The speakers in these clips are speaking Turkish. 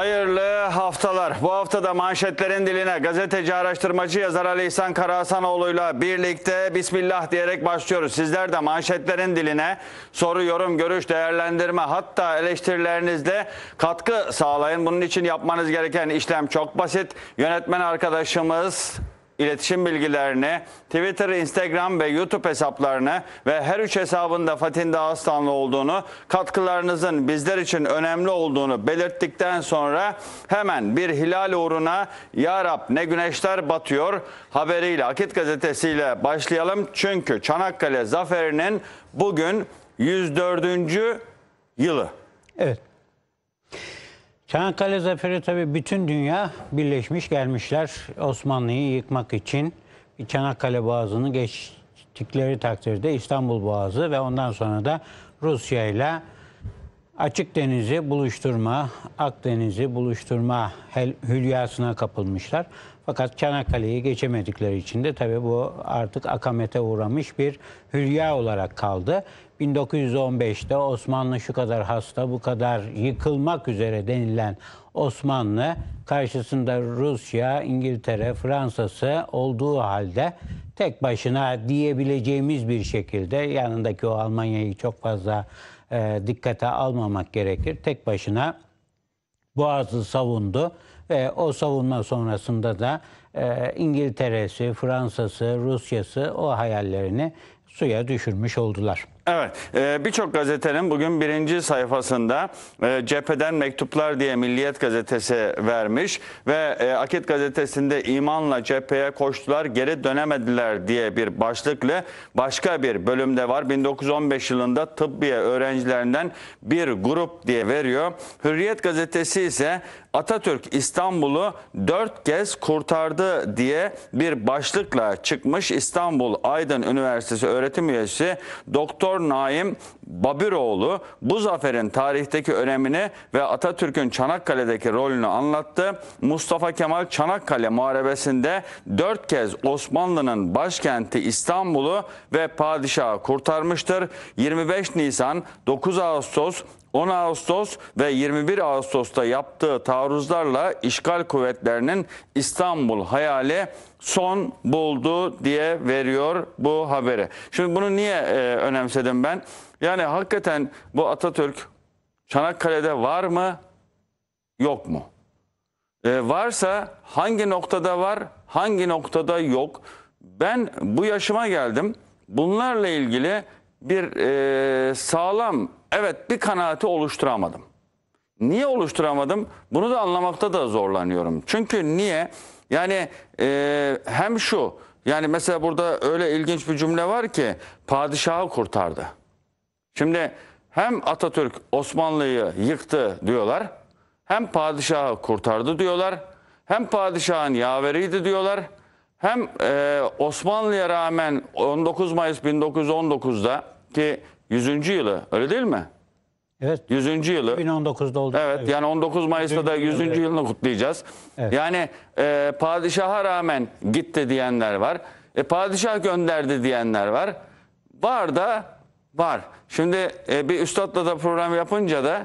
Hayırlı haftalar. Bu hafta da manşetlerin diline gazeteci araştırmacı yazar Ali İhsan Karahasanoğlu'yla birlikte Bismillah diyerek başlıyoruz. Sizler de manşetlerin diline soru, yorum, görüş, değerlendirme hatta eleştirilerinizle katkı sağlayın. Bunun için yapmanız gereken işlem çok basit. Yönetmen arkadaşımız iletişim bilgilerini, Twitter, Instagram ve YouTube hesaplarını ve her üç hesabında Fatih Dağıstanlı olduğunu, katkılarınızın bizler için önemli olduğunu belirttikten sonra hemen bir hilal uğruna Ya Rab ne güneşler batıyor haberiyle Akit gazetesiyle başlayalım. Çünkü Çanakkale zaferinin bugün 104. yılı. Evet. Çanakkale Zaferi tabi bütün dünya birleşmiş gelmişler Osmanlı'yı yıkmak için. Çanakkale Boğazı'nı geçtikleri takdirde İstanbul Boğazı ve ondan sonra da Rusya ile Açık Deniz'i buluşturma, Akdeniz'i buluşturma hülyasına kapılmışlar. Fakat Çanakkale'yi geçemedikleri için de tabii bu artık akamete uğramış bir hülya olarak kaldı. 1915'te Osmanlı şu kadar hasta, bu kadar yıkılmak üzere denilen Osmanlı karşısında Rusya, İngiltere, Fransa'sı olduğu halde tek başına diyebileceğimiz bir şekilde yanındaki o Almanya'yı çok fazla e, dikkate almamak gerekir. Tek başına Boğaz'ı savundu ve o savunma sonrasında da e, İngiltere'si, Fransa'sı, Rusya'sı o hayallerini suya düşürmüş oldular. Evet, e, birçok gazetenin bugün birinci sayfasında e, cepheden mektuplar diye Milliyet gazetesi vermiş ve e, Akit gazetesinde imanla cepheye koştular geri dönemediler diye bir başlıkla başka bir bölümde var. 1915 yılında tıbbiye öğrencilerinden bir grup diye veriyor. Hürriyet gazetesi ise Atatürk İstanbul'u dört kez kurtardı diye bir başlıkla çıkmış. İstanbul Aydın Üniversitesi öğretim üyesi Doktor Doktor Naim Babiroğlu bu zaferin tarihteki önemini ve Atatürk'ün Çanakkale'deki rolünü anlattı. Mustafa Kemal Çanakkale Muharebesi'nde dört kez Osmanlı'nın başkenti İstanbul'u ve padişahı kurtarmıştır. 25 Nisan, 9 Ağustos, 10 Ağustos ve 21 Ağustos'ta yaptığı taarruzlarla işgal kuvvetlerinin İstanbul hayali son buldu diye veriyor bu haberi. Şimdi bunu niye e, önemsedim ben? Yani hakikaten bu Atatürk Çanakkale'de var mı yok mu? E, varsa hangi noktada var hangi noktada yok? Ben bu yaşıma geldim bunlarla ilgili bir e, sağlam evet bir kanaati oluşturamadım. Niye oluşturamadım? Bunu da anlamakta da zorlanıyorum. Çünkü niye? Niye? Yani e, hem şu yani mesela burada öyle ilginç bir cümle var ki padişahı kurtardı. Şimdi hem Atatürk Osmanlı'yı yıktı diyorlar hem padişahı kurtardı diyorlar hem padişahın yaveriydi diyorlar hem e, Osmanlı'ya rağmen 19 Mayıs 1919'da ki 100. yılı öyle değil mi? Evet. 100. yılı. 2019'da oldu. Evet, yani 19 Mayıs'ta da 100. Evet. yılını kutlayacağız. Evet. Yani e, padişaha rağmen gitti diyenler var. E, padişah gönderdi diyenler var. Var da var. Şimdi e, bir üstadla da program yapınca da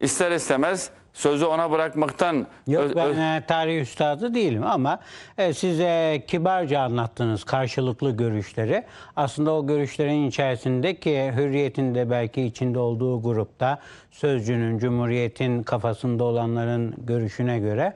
ister istemez sözü ona bırakmaktan... Yok ben e, tarih üstadı değilim ama e, siz kibarca anlattınız karşılıklı görüşleri. Aslında o görüşlerin içerisindeki hürriyetin de belki içinde olduğu grupta sözcünün, cumhuriyetin kafasında olanların görüşüne göre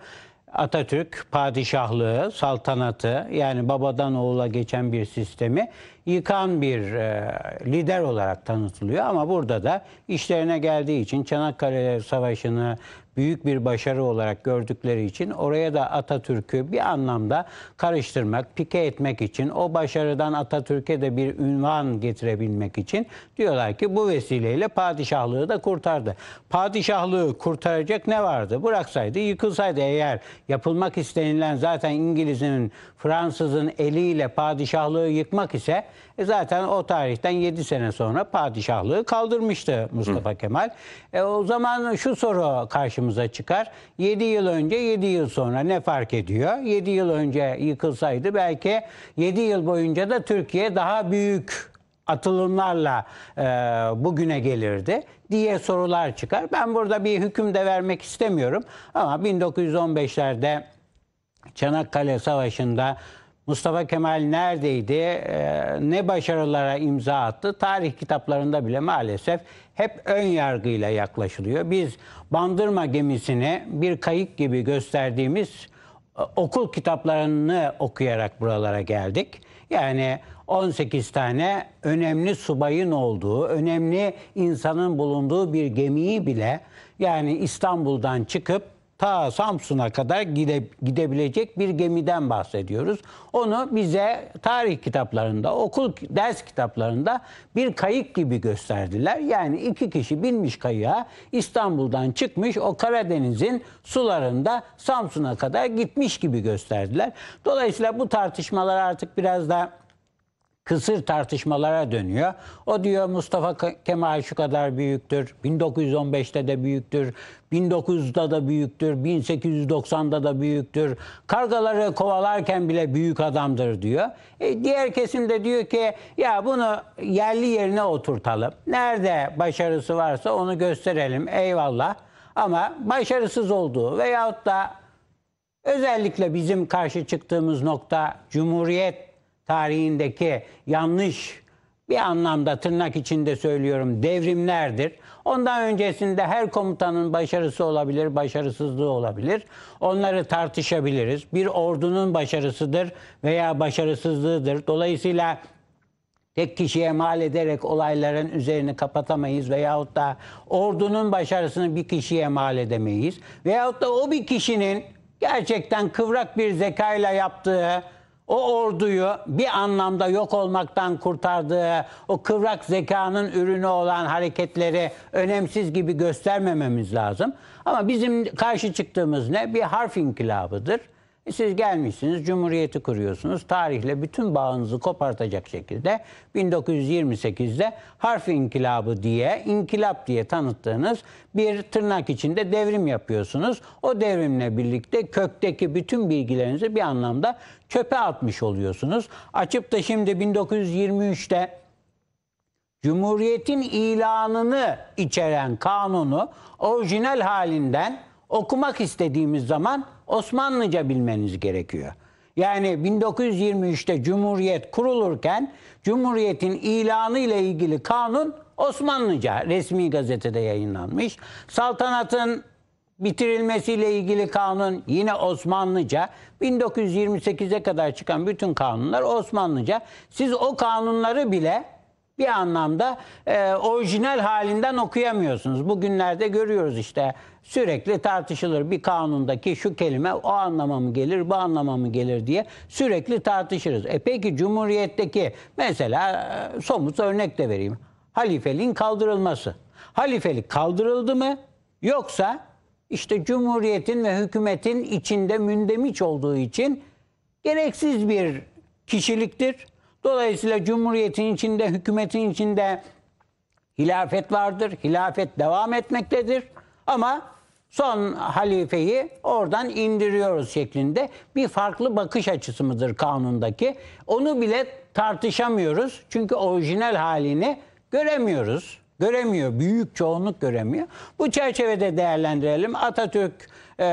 Atatürk padişahlığı, saltanatı yani babadan oğula geçen bir sistemi yıkan bir e, lider olarak tanıtılıyor. Ama burada da işlerine geldiği için Çanakkale Savaşı'nı büyük bir başarı olarak gördükleri için oraya da Atatürk'ü bir anlamda karıştırmak, pike etmek için, o başarıdan Atatürk'e de bir ünvan getirebilmek için diyorlar ki bu vesileyle padişahlığı da kurtardı. Padişahlığı kurtaracak ne vardı? Bıraksaydı, yıkılsaydı eğer yapılmak istenilen zaten İngiliz'in, Fransız'ın eliyle padişahlığı yıkmak ise e zaten o tarihten 7 sene sonra padişahlığı kaldırmıştı Mustafa Hı. Kemal. E o zaman şu soru karşımıza çıkar. 7 yıl önce 7 yıl sonra ne fark ediyor? 7 yıl önce yıkılsaydı belki 7 yıl boyunca da Türkiye daha büyük atılımlarla e, bugüne gelirdi diye sorular çıkar. Ben burada bir hüküm de vermek istemiyorum ama 1915'lerde Çanakkale Savaşı'nda Mustafa Kemal neredeydi, e, ne başarılara imza attı tarih kitaplarında bile maalesef hep ön yargıyla yaklaşılıyor. Biz Bandırma gemisini bir kayık gibi gösterdiğimiz e, okul kitaplarını okuyarak buralara geldik. Yani 18 tane önemli subayın olduğu, önemli insanın bulunduğu bir gemiyi bile yani İstanbul'dan çıkıp ta Samsun'a kadar gide, gidebilecek bir gemiden bahsediyoruz. Onu bize tarih kitaplarında, okul ders kitaplarında bir kayık gibi gösterdiler. Yani iki kişi binmiş kayığa İstanbul'dan çıkmış o Karadeniz'in sularında Samsun'a kadar gitmiş gibi gösterdiler. Dolayısıyla bu tartışmalar artık biraz da kısır tartışmalara dönüyor. O diyor Mustafa Kemal şu kadar büyüktür, 1915'te de büyüktür, 1900'da da büyüktür, 1890'da da büyüktür. Kargaları kovalarken bile büyük adamdır diyor. E, diğer kesim de diyor ki ya bunu yerli yerine oturtalım. Nerede başarısı varsa onu gösterelim eyvallah. Ama başarısız olduğu veyahut da özellikle bizim karşı çıktığımız nokta Cumhuriyet tarihindeki yanlış bir anlamda tırnak içinde söylüyorum devrimlerdir. Ondan öncesinde her komutanın başarısı olabilir, başarısızlığı olabilir. Onları tartışabiliriz. Bir ordunun başarısıdır veya başarısızlığıdır. Dolayısıyla tek kişiye mal ederek olayların üzerini kapatamayız veyahut da ordunun başarısını bir kişiye mal edemeyiz. Veyahut da o bir kişinin gerçekten kıvrak bir zekayla yaptığı o orduyu bir anlamda yok olmaktan kurtardığı o kıvrak zekanın ürünü olan hareketleri önemsiz gibi göstermememiz lazım. Ama bizim karşı çıktığımız ne? Bir harf inkılabıdır. E, siz gelmişsiniz, cumhuriyeti kuruyorsunuz. Tarihle bütün bağınızı kopartacak şekilde 1928'de harf inkılabı diye, inkılap diye tanıttığınız bir tırnak içinde devrim yapıyorsunuz. O devrimle birlikte kökteki bütün bilgilerinizi bir anlamda çöpe atmış oluyorsunuz. Açıp da şimdi 1923'te Cumhuriyetin ilanını içeren kanunu orijinal halinden okumak istediğimiz zaman Osmanlıca bilmeniz gerekiyor. Yani 1923'te Cumhuriyet kurulurken Cumhuriyet'in ilanı ile ilgili kanun Osmanlıca resmi gazetede yayınlanmış. Saltanatın bitirilmesiyle ilgili kanun yine Osmanlıca. 1928'e kadar çıkan bütün kanunlar Osmanlıca. Siz o kanunları bile bir anlamda e, orijinal halinden okuyamıyorsunuz. Bugünlerde görüyoruz işte sürekli tartışılır bir kanundaki şu kelime o anlama mı gelir bu anlama mı gelir diye sürekli tartışırız. E peki Cumhuriyet'teki mesela e, somut örnek de vereyim. Halifeliğin kaldırılması. Halifelik kaldırıldı mı yoksa işte Cumhuriyet'in ve hükümetin içinde mündemiş olduğu için gereksiz bir kişiliktir Dolayısıyla cumhuriyetin içinde, hükümetin içinde hilafet vardır. Hilafet devam etmektedir. Ama son halifeyi oradan indiriyoruz şeklinde bir farklı bakış açısı mıdır kanundaki. Onu bile tartışamıyoruz. Çünkü orijinal halini göremiyoruz. Göremiyor, büyük çoğunluk göremiyor. Bu çerçevede değerlendirelim. Atatürk e,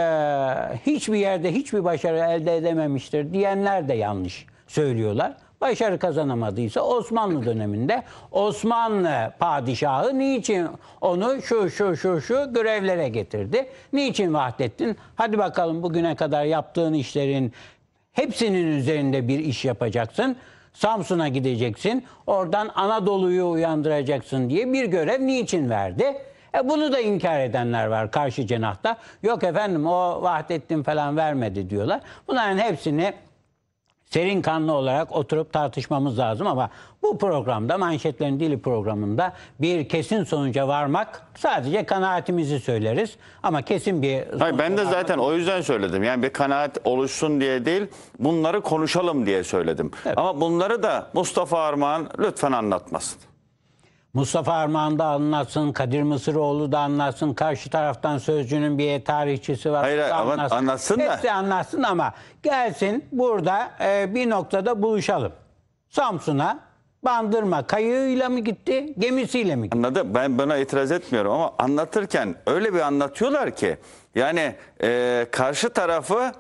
hiçbir yerde hiçbir başarı elde edememiştir diyenler de yanlış söylüyorlar. Başarı kazanamadıysa Osmanlı döneminde Osmanlı padişahı niçin onu şu şu şu şu görevlere getirdi? Niçin Vahdettin? Hadi bakalım bugüne kadar yaptığın işlerin hepsinin üzerinde bir iş yapacaksın. Samsun'a gideceksin. Oradan Anadolu'yu uyandıracaksın diye bir görev niçin verdi? E bunu da inkar edenler var karşı cenahta. Yok efendim o Vahdettin falan vermedi diyorlar. Bunların hepsini serin kanlı olarak oturup tartışmamız lazım ama bu programda manşetlerin dili programında bir kesin sonuca varmak sadece kanaatimizi söyleriz ama kesin bir Hayır, ben de zaten o yüzden söyledim. Yani bir kanaat oluşsun diye değil, bunları konuşalım diye söyledim. Evet. Ama bunları da Mustafa Armağan lütfen anlatmasın. Mustafa Armağan da anlatsın, Kadir Mısıroğlu da anlatsın, karşı taraftan sözcünün bir tarihçisi var. Hayır, ama anlatsın. anlatsın da. Hepsi anlatsın ama gelsin burada e, bir noktada buluşalım. Samsun'a bandırma kayığıyla mı gitti, gemisiyle mi gitti? Anladım, ben buna itiraz etmiyorum ama anlatırken öyle bir anlatıyorlar ki yani e, karşı tarafı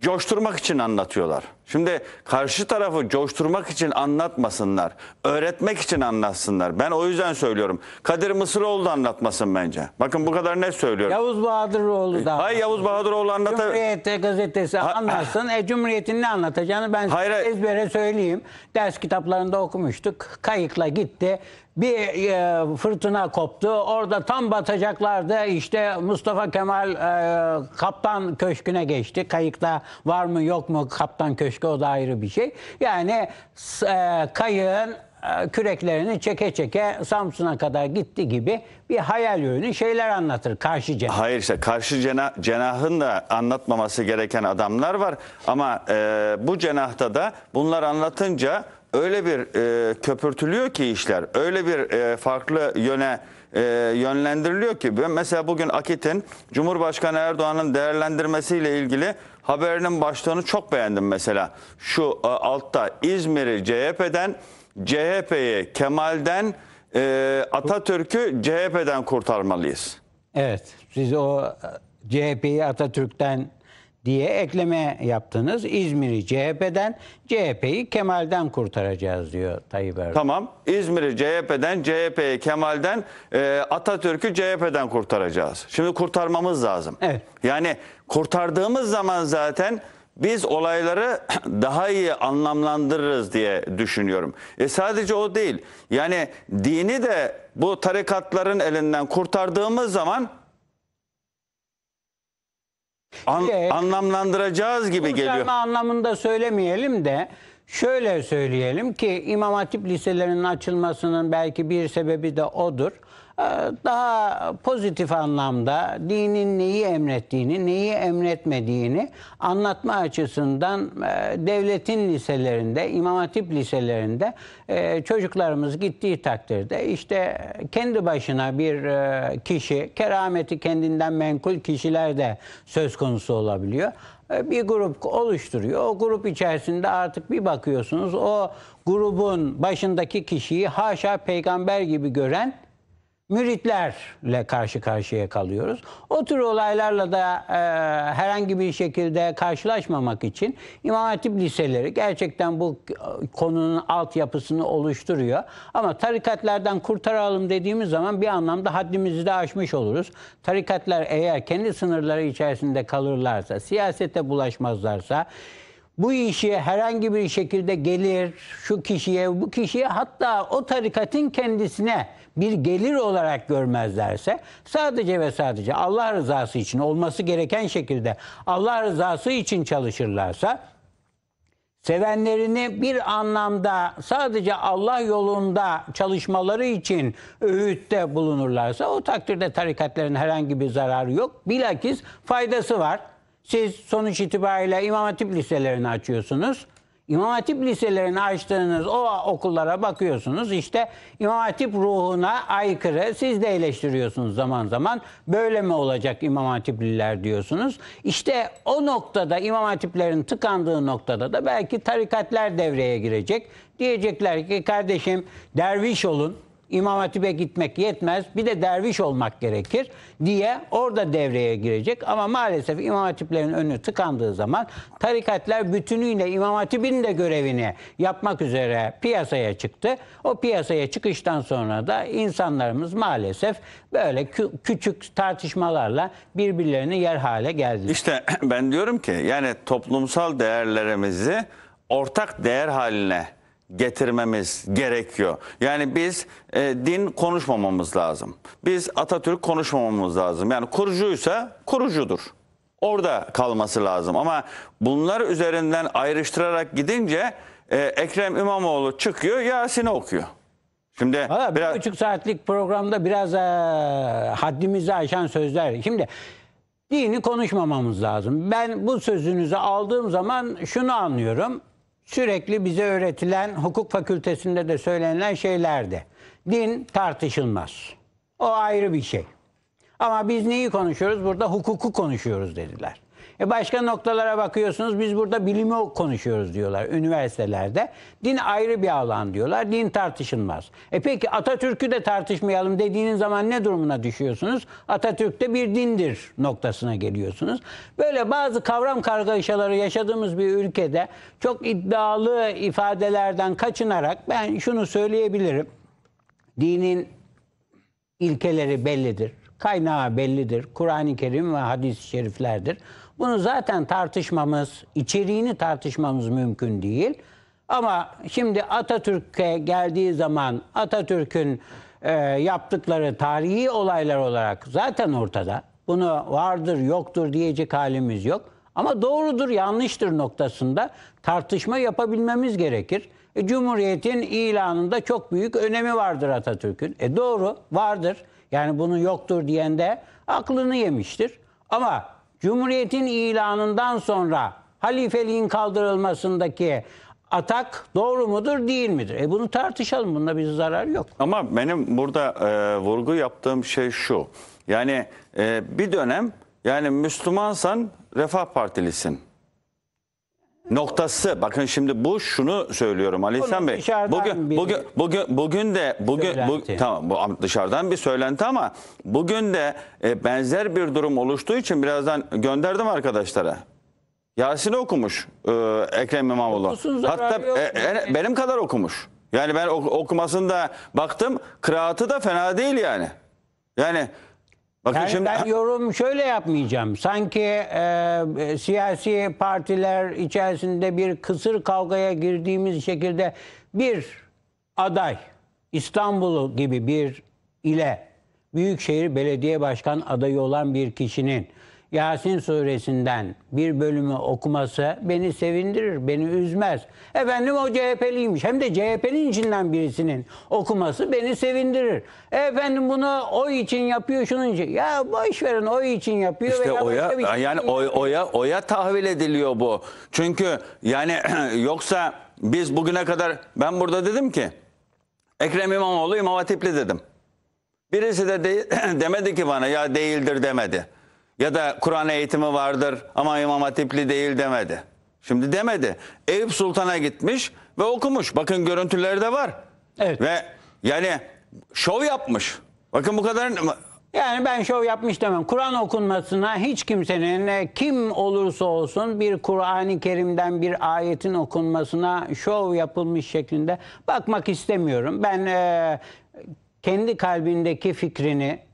coşturmak için anlatıyorlar. Şimdi karşı tarafı coşturmak için anlatmasınlar. Öğretmek için anlatsınlar. Ben o yüzden söylüyorum. Kadir Mısıroğlu da anlatmasın bence. Bakın bu kadar net söylüyorum. Yavuz Bahadıroğlu da. Hayır Yavuz Bahadıroğlu anlatır. Cumhuriyet gazetesi ha, anlatsın. E, Cumhuriyet'in ne anlatacağını ben hayır, ezbere söyleyeyim. Ders kitaplarında okumuştuk. Kayıkla gitti bir e, fırtına koptu. Orada tam batacaklardı. İşte Mustafa Kemal e, Kaptan Köşkü'ne geçti. Kayıkta var mı yok mu Kaptan Köşkü? başka o da ayrı bir şey. Yani e, kayığın e, küreklerini çeke çeke Samsun'a kadar gitti gibi bir hayal yönü şeyler anlatır karşı cenah. Hayır işte karşı cenah, cenahın da anlatmaması gereken adamlar var ama e, bu cenahta da bunlar anlatınca öyle bir e, köpürtülüyor ki işler öyle bir e, farklı yöne e, yönlendiriliyor ki mesela bugün Akit'in Cumhurbaşkanı Erdoğan'ın değerlendirmesiyle ilgili haberinin başlığını çok beğendim mesela. Şu e, altta İzmir'i CHP'den, CHP'yi Kemal'den, e, Atatürk'ü CHP'den kurtarmalıyız. Evet, siz o e, CHP'yi Atatürk'ten diye ekleme yaptınız. İzmir'i CHP'den, CHP'yi Kemal'den kurtaracağız diyor Tayyip Erdoğan. Tamam. İzmir'i CHP'den, CHP'yi Kemal'den, e, Atatürk'ü CHP'den kurtaracağız. Şimdi kurtarmamız lazım. Evet. Yani kurtardığımız zaman zaten biz olayları daha iyi anlamlandırırız diye düşünüyorum. E sadece o değil. Yani dini de bu tarikatların elinden kurtardığımız zaman An, Ee, anlamlandıracağız gibi geliyor. Kurtarma anlamında söylemeyelim de şöyle söyleyelim ki İmam Hatip liselerinin açılmasının belki bir sebebi de odur. Ee, daha pozitif anlamda dinin neyi emrettiğini, neyi emretmediğini anlatma açısından e, devletin liselerinde, imam hatip liselerinde e, çocuklarımız gittiği takdirde işte kendi başına bir e, kişi, kerameti kendinden menkul kişiler de söz konusu olabiliyor bir grup oluşturuyor. O grup içerisinde artık bir bakıyorsunuz o grubun başındaki kişiyi haşa peygamber gibi gören müritlerle karşı karşıya kalıyoruz. O tür olaylarla da e, herhangi bir şekilde karşılaşmamak için İmam Hatip liseleri gerçekten bu e, konunun altyapısını oluşturuyor. Ama tarikatlardan kurtaralım dediğimiz zaman bir anlamda haddimizi de aşmış oluruz. Tarikatlar eğer kendi sınırları içerisinde kalırlarsa, siyasete bulaşmazlarsa, bu işe herhangi bir şekilde gelir şu kişiye bu kişiye hatta o tarikatın kendisine bir gelir olarak görmezlerse sadece ve sadece Allah rızası için olması gereken şekilde Allah rızası için çalışırlarsa sevenlerini bir anlamda sadece Allah yolunda çalışmaları için öğütte bulunurlarsa o takdirde tarikatların herhangi bir zararı yok. Bilakis faydası var. Siz sonuç itibariyle İmam Hatip liselerini açıyorsunuz. İmam Hatip liselerini açtığınız o okullara bakıyorsunuz. İşte İmam Hatip ruhuna aykırı siz de eleştiriyorsunuz zaman zaman. Böyle mi olacak İmam Hatipliler diyorsunuz. İşte o noktada İmam Hatiplerin tıkandığı noktada da belki tarikatlar devreye girecek. Diyecekler ki kardeşim derviş olun İmam Hatip'e gitmek yetmez. Bir de derviş olmak gerekir diye orada devreye girecek. Ama maalesef İmam Hatiplerin önü tıkandığı zaman tarikatlar bütünüyle İmam Hatip'in de görevini yapmak üzere piyasaya çıktı. O piyasaya çıkıştan sonra da insanlarımız maalesef böyle kü küçük tartışmalarla birbirlerini yer hale geldi. İşte ben diyorum ki yani toplumsal değerlerimizi ortak değer haline getirmemiz gerekiyor. Yani biz e, din konuşmamamız lazım. Biz Atatürk konuşmamamız lazım. Yani kurucuysa kurucudur. Orada kalması lazım. Ama bunlar üzerinden ayrıştırarak gidince e, Ekrem İmamoğlu çıkıyor Yasin'i okuyor. Şimdi Valla biraz... bir buçuk saatlik programda biraz e, haddimizi aşan sözler. Şimdi dini konuşmamamız lazım. Ben bu sözünüzü aldığım zaman şunu anlıyorum sürekli bize öğretilen hukuk fakültesinde de söylenen şeylerdi. Din tartışılmaz. O ayrı bir şey. Ama biz neyi konuşuyoruz? Burada hukuku konuşuyoruz dediler. E başka noktalara bakıyorsunuz biz burada bilimi konuşuyoruz diyorlar üniversitelerde. Din ayrı bir alan diyorlar. Din tartışılmaz. E peki Atatürk'ü de tartışmayalım dediğiniz zaman ne durumuna düşüyorsunuz? Atatürk de bir dindir noktasına geliyorsunuz. Böyle bazı kavram kargaşaları yaşadığımız bir ülkede çok iddialı ifadelerden kaçınarak ben şunu söyleyebilirim. Dinin ilkeleri bellidir Kaynağı bellidir. Kur'an-ı Kerim ve hadis-i şeriflerdir. Bunu zaten tartışmamız, içeriğini tartışmamız mümkün değil. Ama şimdi Atatürk'e geldiği zaman Atatürk'ün e, yaptıkları tarihi olaylar olarak zaten ortada. Bunu vardır yoktur diyecek halimiz yok. Ama doğrudur yanlıştır noktasında tartışma yapabilmemiz gerekir. E, Cumhuriyet'in ilanında çok büyük önemi vardır Atatürk'ün. E doğru vardır. Yani bunun yoktur diyen de aklını yemiştir. Ama Cumhuriyet'in ilanından sonra halifeliğin kaldırılmasındaki atak doğru mudur değil midir? E bunu tartışalım. Bunda bir zarar yok. Ama benim burada e, vurgu yaptığım şey şu. Yani e, bir dönem yani Müslümansan Refah Partilisin noktası. Bakın şimdi bu şunu söylüyorum Ali İhsan Bey. Bugün bugün bugün bugün de bugün bu, tamam bu dışarıdan bir söylenti ama bugün de e, benzer bir durum oluştuğu için birazdan gönderdim arkadaşlara. Yasin'i okumuş e, Ekrem İmamoğlu. Hatta e, e, benim kadar okumuş. Yani ben okumasında baktım kıraatı da fena değil yani. Yani Bakın yani şimdi... ben yorum şöyle yapmayacağım. Sanki e, e, siyasi partiler içerisinde bir kısır kavgaya girdiğimiz şekilde bir aday İstanbul gibi bir ile Büyükşehir Belediye Başkan adayı olan bir kişinin Yasin suresinden bir bölümü okuması beni sevindirir, beni üzmez. Efendim o CHP'liymiş. Hem de CHP'nin içinden birisinin okuması beni sevindirir. Efendim bunu o için yapıyor, şunun için. Ya boş verin o için yapıyor. İşte oya, şey yani oy, oya, oya tahvil ediliyor bu. Çünkü yani yoksa biz bugüne kadar ben burada dedim ki Ekrem İmamoğlu İmam Hatipli dedim. Birisi de, de demedi ki bana ya değildir demedi. Ya da Kur'an eğitimi vardır ama İmam Hatipli değil demedi. Şimdi demedi. Eyüp Sultan'a gitmiş ve okumuş. Bakın görüntüleri de var. Evet. Ve yani şov yapmış. Bakın bu kadar yani ben şov yapmış demem. Kur'an okunmasına hiç kimsenin e, kim olursa olsun bir Kur'an-ı Kerim'den bir ayetin okunmasına şov yapılmış şeklinde bakmak istemiyorum. Ben e, kendi kalbindeki fikrini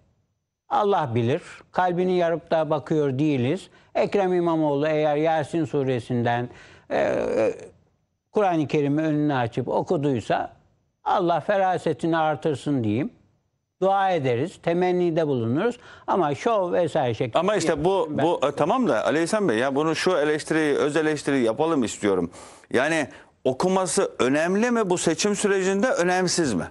Allah bilir. Kalbini yarıp da bakıyor değiliz. Ekrem İmamoğlu eğer Yasin suresinden e, Kur'an-ı Kerim'i önüne açıp okuduysa Allah ferasetini artırsın diyeyim. Dua ederiz, temennide bulunuruz ama şov vesaire şeklinde. Ama işte bu ben. bu e, tamam da Aleyhisselam Bey ya bunu şu eleştiri öz eleştiri yapalım istiyorum. Yani okuması önemli mi bu seçim sürecinde önemsiz mi?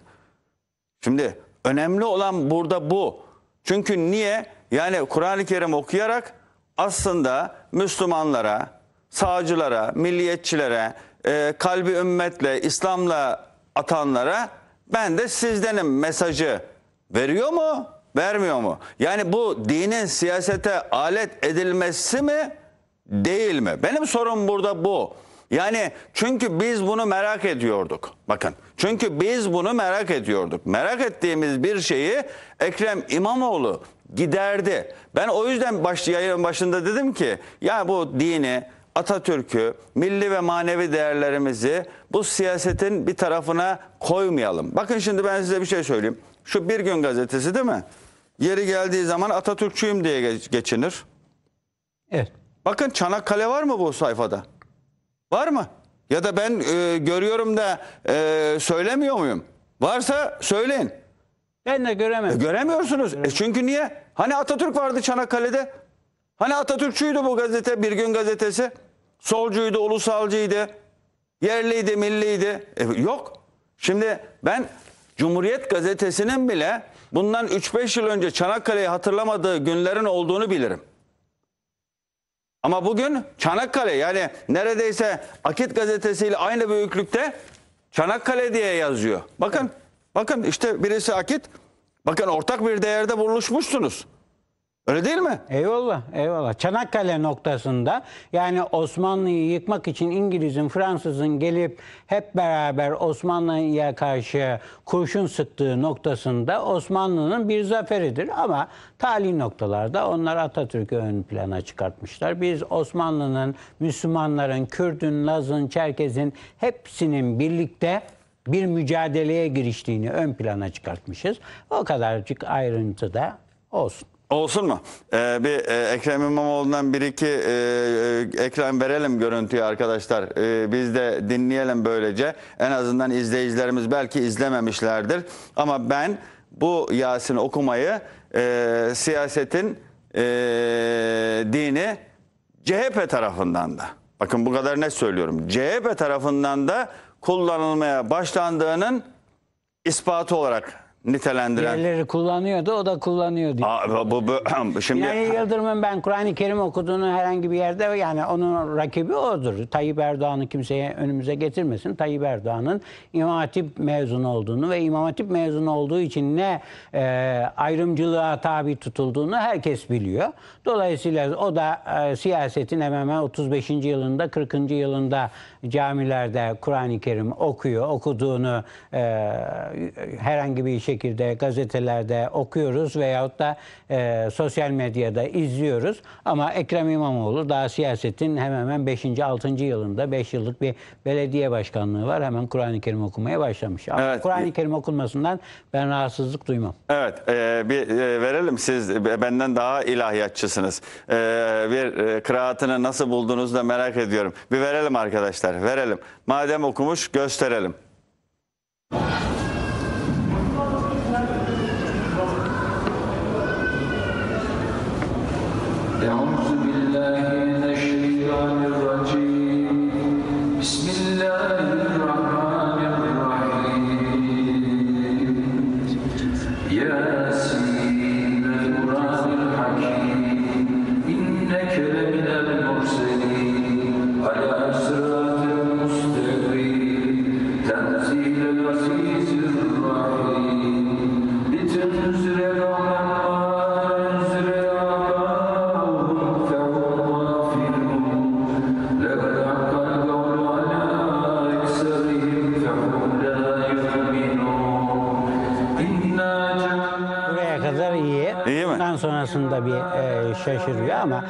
Şimdi önemli olan burada bu. Çünkü niye? Yani Kur'an-ı Kerim okuyarak aslında Müslümanlara, sağcılara, milliyetçilere, e, kalbi ümmetle, İslam'la atanlara ben de sizdenim mesajı veriyor mu? Vermiyor mu? Yani bu dinin siyasete alet edilmesi mi? Değil mi? Benim sorum burada bu. Yani çünkü biz bunu merak ediyorduk. Bakın çünkü biz bunu merak ediyorduk. Merak ettiğimiz bir şeyi Ekrem İmamoğlu giderdi. Ben o yüzden baş, yayın başında dedim ki ya bu dini Atatürk'ü, milli ve manevi değerlerimizi bu siyasetin bir tarafına koymayalım. Bakın şimdi ben size bir şey söyleyeyim. Şu Bir Gün gazetesi değil mi? Yeri geldiği zaman Atatürkçüyüm diye geçinir. Evet. Bakın Çanakkale var mı bu sayfada? Var mı? Ya da ben e, görüyorum da e, söylemiyor muyum? Varsa söyleyin. Ben de göremem. E, göremiyorsunuz. Göremem. E, çünkü niye? Hani Atatürk vardı Çanakkale'de. Hani Atatürkçüydü bu gazete, Bir Gün Gazetesi. Solcuydu, ulusalcıydı. Yerliydi, milliydi. E, yok. Şimdi ben Cumhuriyet Gazetesi'nin bile bundan 3-5 yıl önce Çanakkale'yi hatırlamadığı günlerin olduğunu bilirim. Ama bugün Çanakkale yani neredeyse Akit gazetesiyle aynı büyüklükte Çanakkale diye yazıyor. Bakın, evet. bakın işte birisi Akit. Bakın ortak bir değerde buluşmuşsunuz. Öyle değil mi? Eyvallah, eyvallah. Çanakkale noktasında yani Osmanlı'yı yıkmak için İngiliz'in, Fransız'ın gelip hep beraber Osmanlı'ya karşı kurşun sıktığı noktasında Osmanlı'nın bir zaferidir. Ama tali noktalarda onlar Atatürk'ü ön plana çıkartmışlar. Biz Osmanlı'nın, Müslümanların, Kürd'ün, Laz'ın, Çerkez'in hepsinin birlikte bir mücadeleye giriştiğini ön plana çıkartmışız. O kadarcık ayrıntı da olsun. Olsun mu? Ee, bir e, Ekrem İmamoğlu'ndan bir iki e, e ekran verelim görüntüyü arkadaşlar. E, biz de dinleyelim böylece. En azından izleyicilerimiz belki izlememişlerdir. Ama ben bu Yasin okumayı e, siyasetin e, dini CHP tarafından da. Bakın bu kadar ne söylüyorum. CHP tarafından da kullanılmaya başlandığının ispatı olarak nitelendiren... Diğerleri kullanıyordu, o da kullanıyordu. Aa, bu, bu, şimdi... Yani Yıldırım'ın ben Kur'an-ı Kerim okuduğunu herhangi bir yerde yani onun rakibi odur. Tayyip Erdoğan'ı kimseye önümüze getirmesin. Tayyip Erdoğan'ın İmam Hatip mezunu olduğunu ve İmam Hatip mezunu olduğu için ne e, ayrımcılığa tabi tutulduğunu herkes biliyor. Dolayısıyla o da e, siyasetin hemen hemen 35. yılında, 40. yılında camilerde Kur'an-ı Kerim okuyor, okuduğunu e, herhangi bir şey şekilde gazetelerde okuyoruz veyahut da e, sosyal medyada izliyoruz. Ama Ekrem İmamoğlu daha siyasetin hemen hemen 5. 6. yılında 5 yıllık bir belediye başkanlığı var. Hemen Kur'an-ı Kerim okumaya başlamış. Ama evet. Kur'an-ı Kerim okunmasından ben rahatsızlık duymam. Evet e, bir e, verelim siz benden daha ilahiyatçısınız. E, bir e, kıraatını nasıl buldunuz da merak ediyorum. Bir verelim arkadaşlar verelim. Madem okumuş gösterelim. şaşırıyor şey, şey ama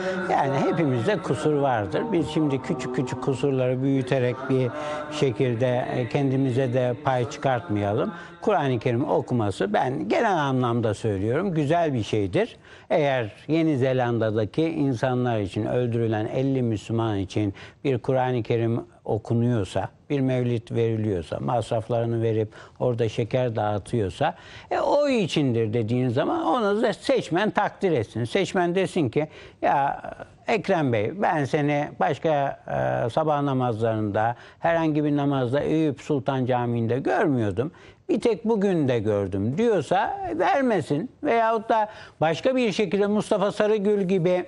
yani hepimizde kusur vardır. Biz şimdi küçük küçük kusurları büyüterek bir şekilde e, kendimize de pay çıkartmayalım. Kur'an-ı Kerim okuması ben genel anlamda söylüyorum güzel bir şeydir. Eğer Yeni Zelanda'daki insanlar için öldürülen 50 Müslüman için bir Kur'an-ı Kerim okunuyorsa, bir mevlid veriliyorsa, masraflarını verip orada şeker dağıtıyorsa e, o içindir dediğin zaman onu da seçmen takdir etsin. Seçmen desin ki ya Ekrem Bey ben seni başka e, sabah namazlarında herhangi bir namazda Eyüp Sultan Camii'nde görmüyordum. Bir tek bugün de gördüm diyorsa vermesin. Veyahut da başka bir şekilde Mustafa Sarıgül gibi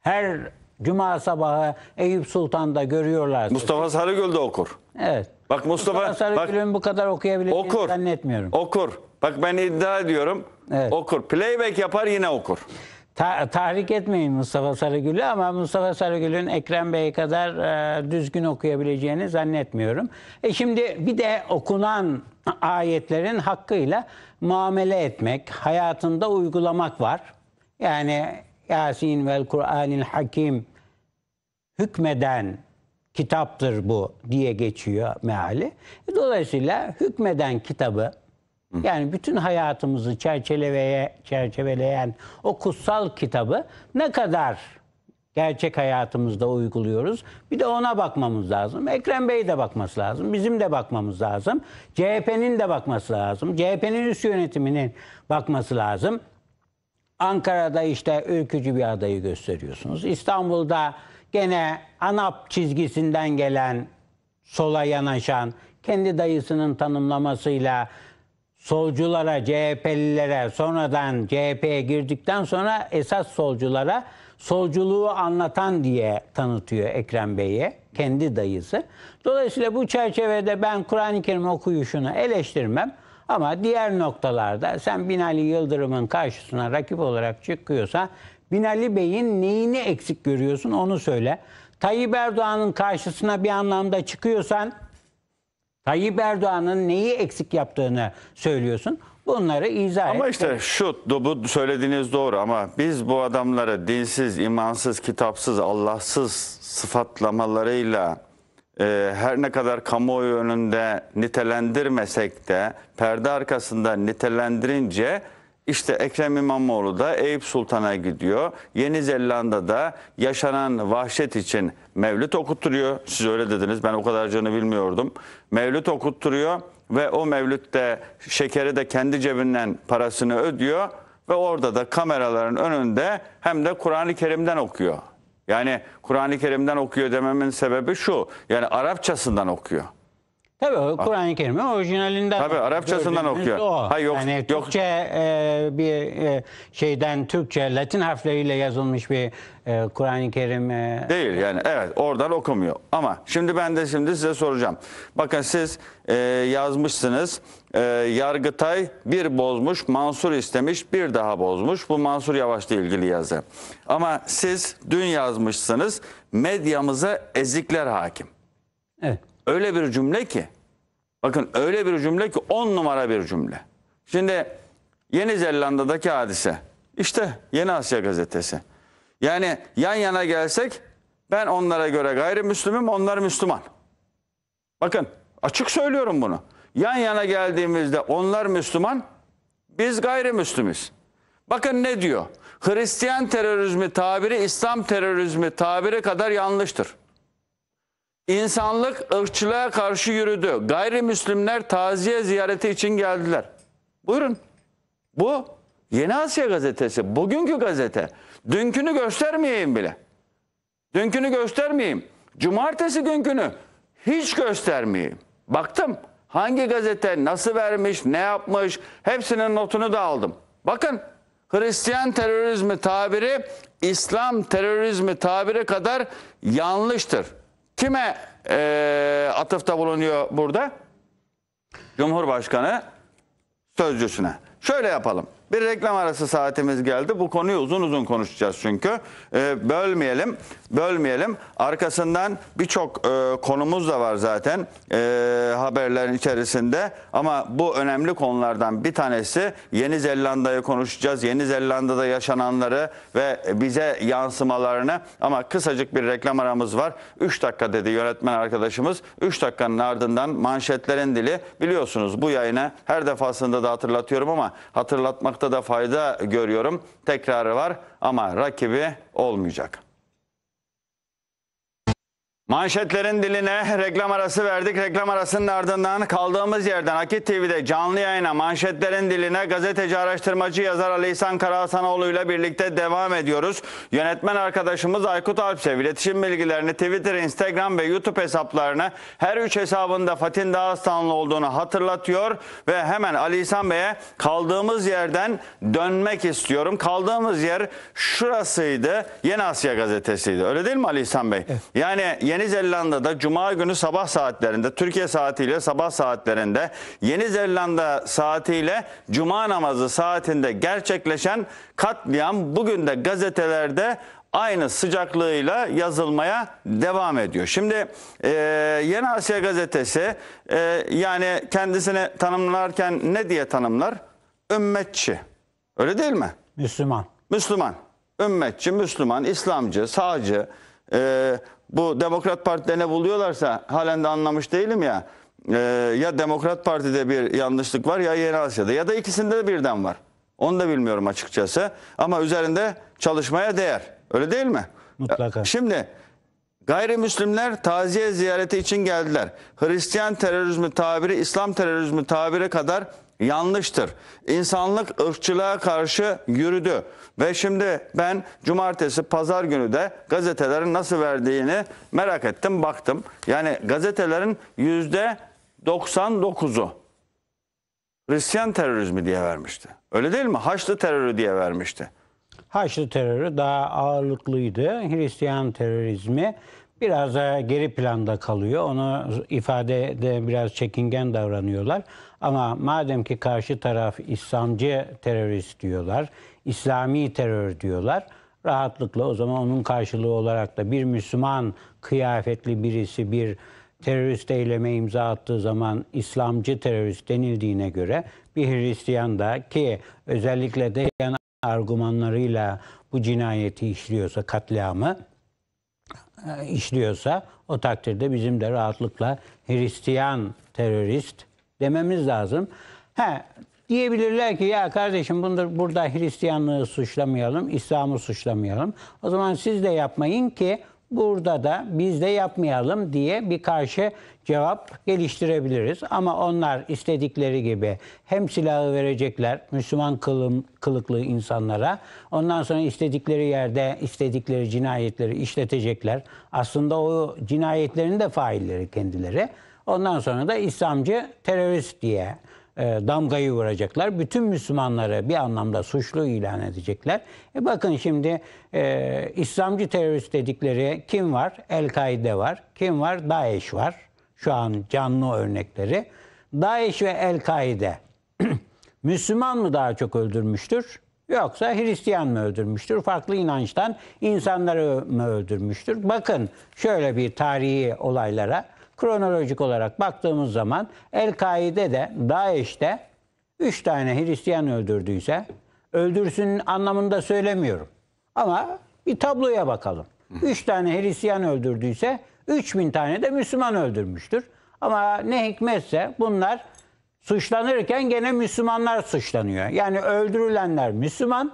her cuma sabahı Eyüp Sultan'da görüyorlar. Mustafa Sarıgül de okur. Evet. Bak Mustafa, Mustafa Sarıgül'ün bu kadar okuyabileceğini okur, zannetmiyorum. Okur. Bak ben iddia ediyorum. Evet. Okur. Playback yapar yine okur. Ta- tahrik etmeyin Mustafa Sarıgül'ü ama Mustafa Sarıgül'ün Ekrem Bey'e kadar e, düzgün okuyabileceğini zannetmiyorum. E şimdi bir de okunan ayetlerin hakkıyla muamele etmek, hayatında uygulamak var. Yani Yasin vel Kur'anil Hakim hükmeden kitaptır bu diye geçiyor meali. E, dolayısıyla hükmeden kitabı yani bütün hayatımızı çerçeveleye, çerçeveleyen o kutsal kitabı ne kadar gerçek hayatımızda uyguluyoruz? Bir de ona bakmamız lazım. Ekrem Bey de bakması lazım. Bizim de bakmamız lazım. CHP'nin de bakması lazım. CHP'nin üst yönetiminin bakması lazım. Ankara'da işte ülkücü bir adayı gösteriyorsunuz. İstanbul'da gene ANAP çizgisinden gelen sola yanaşan kendi dayısının tanımlamasıyla solculara, CHP'lilere, sonradan CHP'ye girdikten sonra esas solculara solculuğu anlatan diye tanıtıyor Ekrem Bey'e kendi dayısı. Dolayısıyla bu çerçevede ben Kur'an-ı Kerim okuyuşunu eleştirmem. Ama diğer noktalarda sen Binali Yıldırım'ın karşısına rakip olarak çıkıyorsa Binali Bey'in neyini eksik görüyorsun onu söyle. Tayyip Erdoğan'ın karşısına bir anlamda çıkıyorsan Tayyip Erdoğan'ın neyi eksik yaptığını söylüyorsun. Bunları izah et. Ama işte şu bu söylediğiniz doğru ama biz bu adamları dinsiz, imansız, kitapsız, Allahsız sıfatlamalarıyla e, her ne kadar kamuoyu önünde nitelendirmesek de perde arkasında nitelendirince işte Ekrem İmamoğlu da Eyüp Sultan'a gidiyor. Yeni Zelanda'da yaşanan vahşet için mevlüt okutturuyor. Siz öyle dediniz ben o kadarcını bilmiyordum. Mevlüt okutturuyor ve o mevlütte şekeri de kendi cebinden parasını ödüyor. Ve orada da kameraların önünde hem de Kur'an-ı Kerim'den okuyor. Yani Kur'an-ı Kerim'den okuyor dememin sebebi şu. Yani Arapçasından okuyor. Tabii ah. Kur'an-ı Kerim'in orijinalinden. Tabii Arapçasından okuyor. O. Hayır yok. Yani yok. e, bir e, şeyden Türkçe Latin harfleriyle yazılmış bir e, Kur'an-ı Kerim. E, Değil yani evet oradan okumuyor. Ama şimdi ben de şimdi size soracağım. Bakın siz e, yazmışsınız. E, Yargıtay bir bozmuş, Mansur istemiş, bir daha bozmuş. Bu Mansur Yavaş'la ilgili yazı. Ama siz dün yazmışsınız. Medyamıza ezikler hakim. Evet. Öyle bir cümle ki bakın öyle bir cümle ki on numara bir cümle. Şimdi Yeni Zelanda'daki hadise işte Yeni Asya gazetesi. Yani yan yana gelsek ben onlara göre gayrimüslimim onlar Müslüman. Bakın açık söylüyorum bunu. Yan yana geldiğimizde onlar Müslüman biz gayrimüslimiz. Bakın ne diyor? Hristiyan terörizmi tabiri İslam terörizmi tabiri kadar yanlıştır. İnsanlık ırkçılığa karşı yürüdü. Gayrimüslimler taziye ziyareti için geldiler. Buyurun. Bu Yeni Asya gazetesi. Bugünkü gazete. Dünkünü göstermeyeyim bile. Dünkünü göstermeyeyim. Cumartesi günkünü hiç göstermeyeyim. Baktım hangi gazete nasıl vermiş, ne yapmış hepsinin notunu da aldım. Bakın Hristiyan terörizmi tabiri İslam terörizmi tabiri kadar yanlıştır. Kime e, atıfta bulunuyor burada? Cumhurbaşkanı sözcüsüne. Şöyle yapalım. Bir reklam arası saatimiz geldi. Bu konuyu uzun uzun konuşacağız çünkü. Ee, bölmeyelim, bölmeyelim. Arkasından birçok e, konumuz da var zaten e, haberlerin içerisinde. Ama bu önemli konulardan bir tanesi Yeni Zelanda'yı konuşacağız. Yeni Zelanda'da yaşananları ve bize yansımalarını. Ama kısacık bir reklam aramız var. 3 dakika dedi yönetmen arkadaşımız. 3 dakikanın ardından manşetlerin dili biliyorsunuz bu yayına her defasında da hatırlatıyorum ama hatırlatmak tarafta da fayda görüyorum. Tekrarı var ama rakibi olmayacak. Manşetlerin diline reklam arası verdik. Reklam arasının ardından kaldığımız yerden Akit TV'de canlı yayına manşetlerin diline gazeteci araştırmacı yazar Ali İhsan Karahasanoğlu ile birlikte devam ediyoruz. Yönetmen arkadaşımız Aykut Alpsev iletişim bilgilerini Twitter, Instagram ve YouTube hesaplarını her üç hesabında Fatin Dağıstanlı olduğunu hatırlatıyor ve hemen Ali İhsan Bey'e kaldığımız yerden dönmek istiyorum. Kaldığımız yer şurasıydı. Yeni Asya gazetesiydi. Öyle değil mi Ali İhsan Bey? Evet. Yani yeni Yeni Zelanda'da Cuma günü sabah saatlerinde, Türkiye saatiyle sabah saatlerinde, Yeni Zelanda saatiyle Cuma namazı saatinde gerçekleşen katliam bugün de gazetelerde aynı sıcaklığıyla yazılmaya devam ediyor. Şimdi e, Yeni Asya Gazetesi e, yani kendisini tanımlarken ne diye tanımlar? Ümmetçi. Öyle değil mi? Müslüman. Müslüman. Ümmetçi, Müslüman, İslamcı, sağcı, e, bu Demokrat Parti'de ne buluyorlarsa halen de anlamış değilim ya. E, ya Demokrat Parti'de bir yanlışlık var ya Yeni Asya'da ya da ikisinde de birden var. Onu da bilmiyorum açıkçası ama üzerinde çalışmaya değer. Öyle değil mi? Mutlaka. Ee, şimdi gayrimüslimler taziye ziyareti için geldiler. Hristiyan terörizmi tabiri İslam terörizmi tabire kadar yanlıştır. İnsanlık ırkçılığa karşı yürüdü. Ve şimdi ben cumartesi pazar günü de gazetelerin nasıl verdiğini merak ettim baktım. Yani gazetelerin yüzde 99'u Hristiyan terörizmi diye vermişti. Öyle değil mi? Haçlı terörü diye vermişti. Haçlı terörü daha ağırlıklıydı. Hristiyan terörizmi biraz da geri planda kalıyor. Onu ifadede biraz çekingen davranıyorlar. Ama madem ki karşı taraf İslamcı terörist diyorlar, İslami terör diyorlar rahatlıkla o zaman onun karşılığı olarak da bir Müslüman kıyafetli birisi bir terörist eyleme imza attığı zaman İslamcı terörist denildiğine göre bir Hristiyan da ki özellikle de yan argümanlarıyla bu cinayeti işliyorsa katliamı e, işliyorsa o takdirde bizim de rahatlıkla Hristiyan terörist dememiz lazım. He, diyebilirler ki ya kardeşim bunu burada Hristiyanlığı suçlamayalım, İslam'ı suçlamayalım. O zaman siz de yapmayın ki Burada da biz de yapmayalım diye bir karşı cevap geliştirebiliriz. Ama onlar istedikleri gibi hem silahı verecekler Müslüman kılım, kılıklı insanlara. Ondan sonra istedikleri yerde istedikleri cinayetleri işletecekler. Aslında o cinayetlerin de failleri kendileri. Ondan sonra da İslamcı terörist diye e, damgayı vuracaklar. Bütün Müslümanları bir anlamda suçlu ilan edecekler. E bakın şimdi e, İslamcı terörist dedikleri kim var? El-Kaide var. Kim var? Daesh var. Şu an canlı örnekleri. Daesh ve El-Kaide. Müslüman mı daha çok öldürmüştür? Yoksa Hristiyan mı öldürmüştür? Farklı inançtan insanları mı öldürmüştür? Bakın şöyle bir tarihi olaylara kronolojik olarak baktığımız zaman El-Kaide de DAEŞ'te 3 tane Hristiyan öldürdüyse öldürsün anlamında söylemiyorum. Ama bir tabloya bakalım. 3 tane Hristiyan öldürdüyse 3000 tane de Müslüman öldürmüştür. Ama ne hikmetse bunlar suçlanırken gene Müslümanlar suçlanıyor. Yani öldürülenler Müslüman,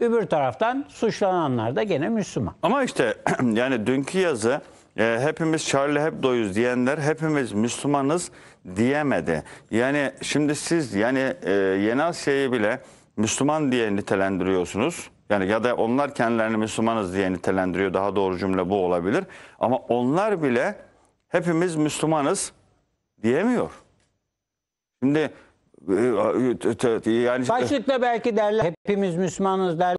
öbür taraftan suçlananlar da gene Müslüman. Ama işte yani dünkü yazı e, hepimiz Charlie Hebdo'yuz diyenler hepimiz Müslümanız diyemedi. Yani şimdi siz yani e, Yeni Asya'yı bile Müslüman diye nitelendiriyorsunuz. Yani ya da onlar kendilerini Müslümanız diye nitelendiriyor. Daha doğru cümle bu olabilir. Ama onlar bile hepimiz Müslümanız diyemiyor. Şimdi e, e, yani... Başlıkta belki derler hepimiz Müslümanız derler.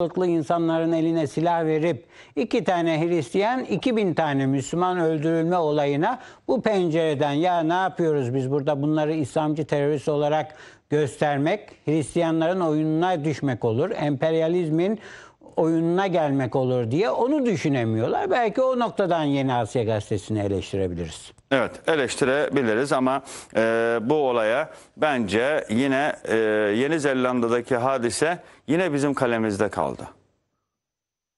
Sağlıklı insanların eline silah verip iki tane Hristiyan, iki bin tane Müslüman öldürülme olayına bu pencereden ya ne yapıyoruz biz burada bunları İslamcı terörist olarak göstermek Hristiyanların oyununa düşmek olur. Emperyalizmin oyununa gelmek olur diye onu düşünemiyorlar. Belki o noktadan Yeni Asya Gazetesi'ni eleştirebiliriz. Evet eleştirebiliriz ama e, bu olaya bence yine e, Yeni Zelanda'daki hadise yine bizim kalemizde kaldı.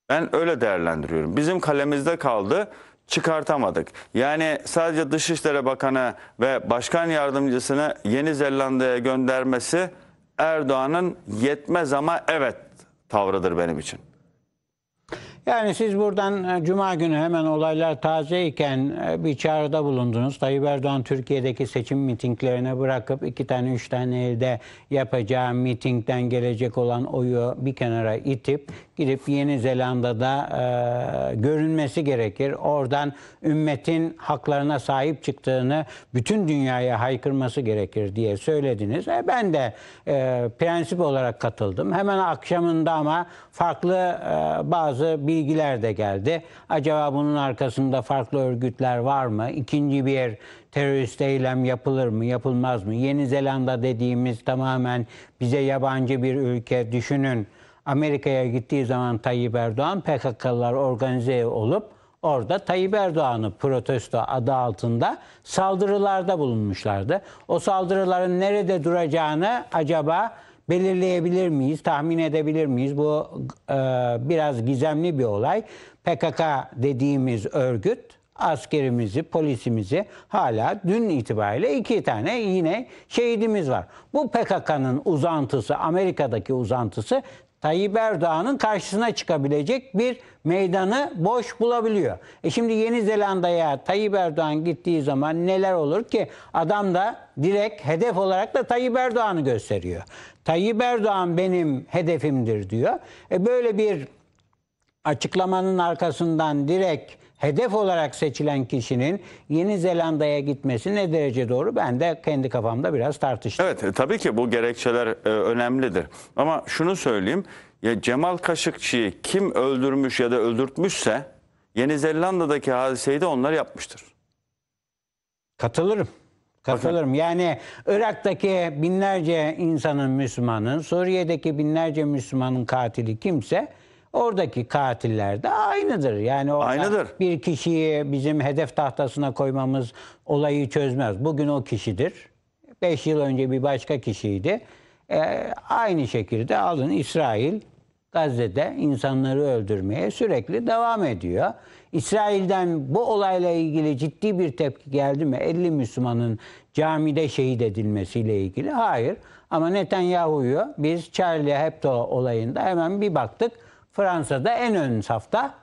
Ben öyle değerlendiriyorum. Bizim kalemizde kaldı çıkartamadık. Yani sadece Dışişleri Bakanı ve Başkan Yardımcısını Yeni Zelanda'ya göndermesi Erdoğan'ın yetmez ama evet tavrıdır benim için. Yani siz buradan e, Cuma günü hemen olaylar taze iken e, bir çağrıda bulundunuz. Tayyip Erdoğan Türkiye'deki seçim mitinglerine bırakıp iki tane üç tane elde yapacağı mitingden gelecek olan oyu bir kenara itip gidip Yeni Zelanda'da e, görünmesi gerekir. Oradan ümmetin haklarına sahip çıktığını bütün dünyaya haykırması gerekir diye söylediniz. E, ben de e, prensip olarak katıldım. Hemen akşamında ama farklı e, bazı bilgiler de geldi. Acaba bunun arkasında farklı örgütler var mı? İkinci bir terörist eylem yapılır mı, yapılmaz mı? Yeni Zelanda dediğimiz tamamen bize yabancı bir ülke düşünün Amerika'ya gittiği zaman Tayyip Erdoğan PKK'lılar organize olup orada Tayyip Erdoğan'ı protesto adı altında saldırılarda bulunmuşlardı. O saldırıların nerede duracağını acaba belirleyebilir miyiz, tahmin edebilir miyiz? Bu e, biraz gizemli bir olay. PKK dediğimiz örgüt askerimizi, polisimizi hala dün itibariyle iki tane yine şehidimiz var. Bu PKK'nın uzantısı, Amerika'daki uzantısı Tayyip Erdoğan'ın karşısına çıkabilecek bir meydanı boş bulabiliyor. E şimdi Yeni Zelanda'ya Tayyip Erdoğan gittiği zaman neler olur ki adam da direkt hedef olarak da Tayyip Erdoğan'ı gösteriyor. Tayyip Erdoğan benim hedefimdir diyor. E böyle bir açıklamanın arkasından direkt hedef olarak seçilen kişinin Yeni Zelanda'ya gitmesi ne derece doğru ben de kendi kafamda biraz tartıştım. Evet e, tabii ki bu gerekçeler e, önemlidir. Ama şunu söyleyeyim ya Cemal Kaşıkçı'yı kim öldürmüş ya da öldürtmüşse Yeni Zelanda'daki hadiseyi de onlar yapmıştır. Katılırım. Katılırım. Yani Irak'taki binlerce insanın Müslümanın, Suriye'deki binlerce Müslümanın katili kimse Oradaki katiller de aynıdır. Yani aynıdır. bir kişiyi bizim hedef tahtasına koymamız olayı çözmez. Bugün o kişidir. Beş yıl önce bir başka kişiydi. Ee, aynı şekilde alın İsrail Gazze'de insanları öldürmeye sürekli devam ediyor. İsrail'den bu olayla ilgili ciddi bir tepki geldi mi? 50 Müslümanın camide şehit edilmesiyle ilgili. Hayır. Ama Netanyahu'yu biz Charlie Hebdo olayında hemen bir baktık. Fransa'da en ön safta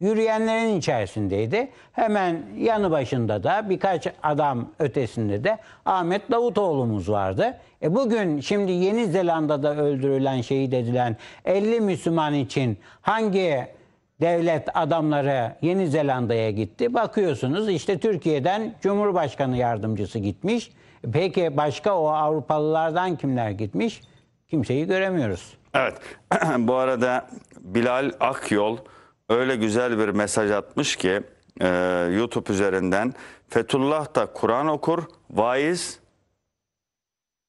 yürüyenlerin içerisindeydi. Hemen yanı başında da birkaç adam ötesinde de Ahmet Davutoğlu'muz vardı. E bugün şimdi Yeni Zelanda'da öldürülen, şehit edilen 50 Müslüman için hangi devlet adamları Yeni Zelanda'ya gitti? Bakıyorsunuz işte Türkiye'den Cumhurbaşkanı yardımcısı gitmiş. E peki başka o Avrupalılardan kimler gitmiş? Kimseyi göremiyoruz. Evet. Bu arada Bilal Akyol öyle güzel bir mesaj atmış ki e, YouTube üzerinden. Fetullah da Kur'an okur, vaiz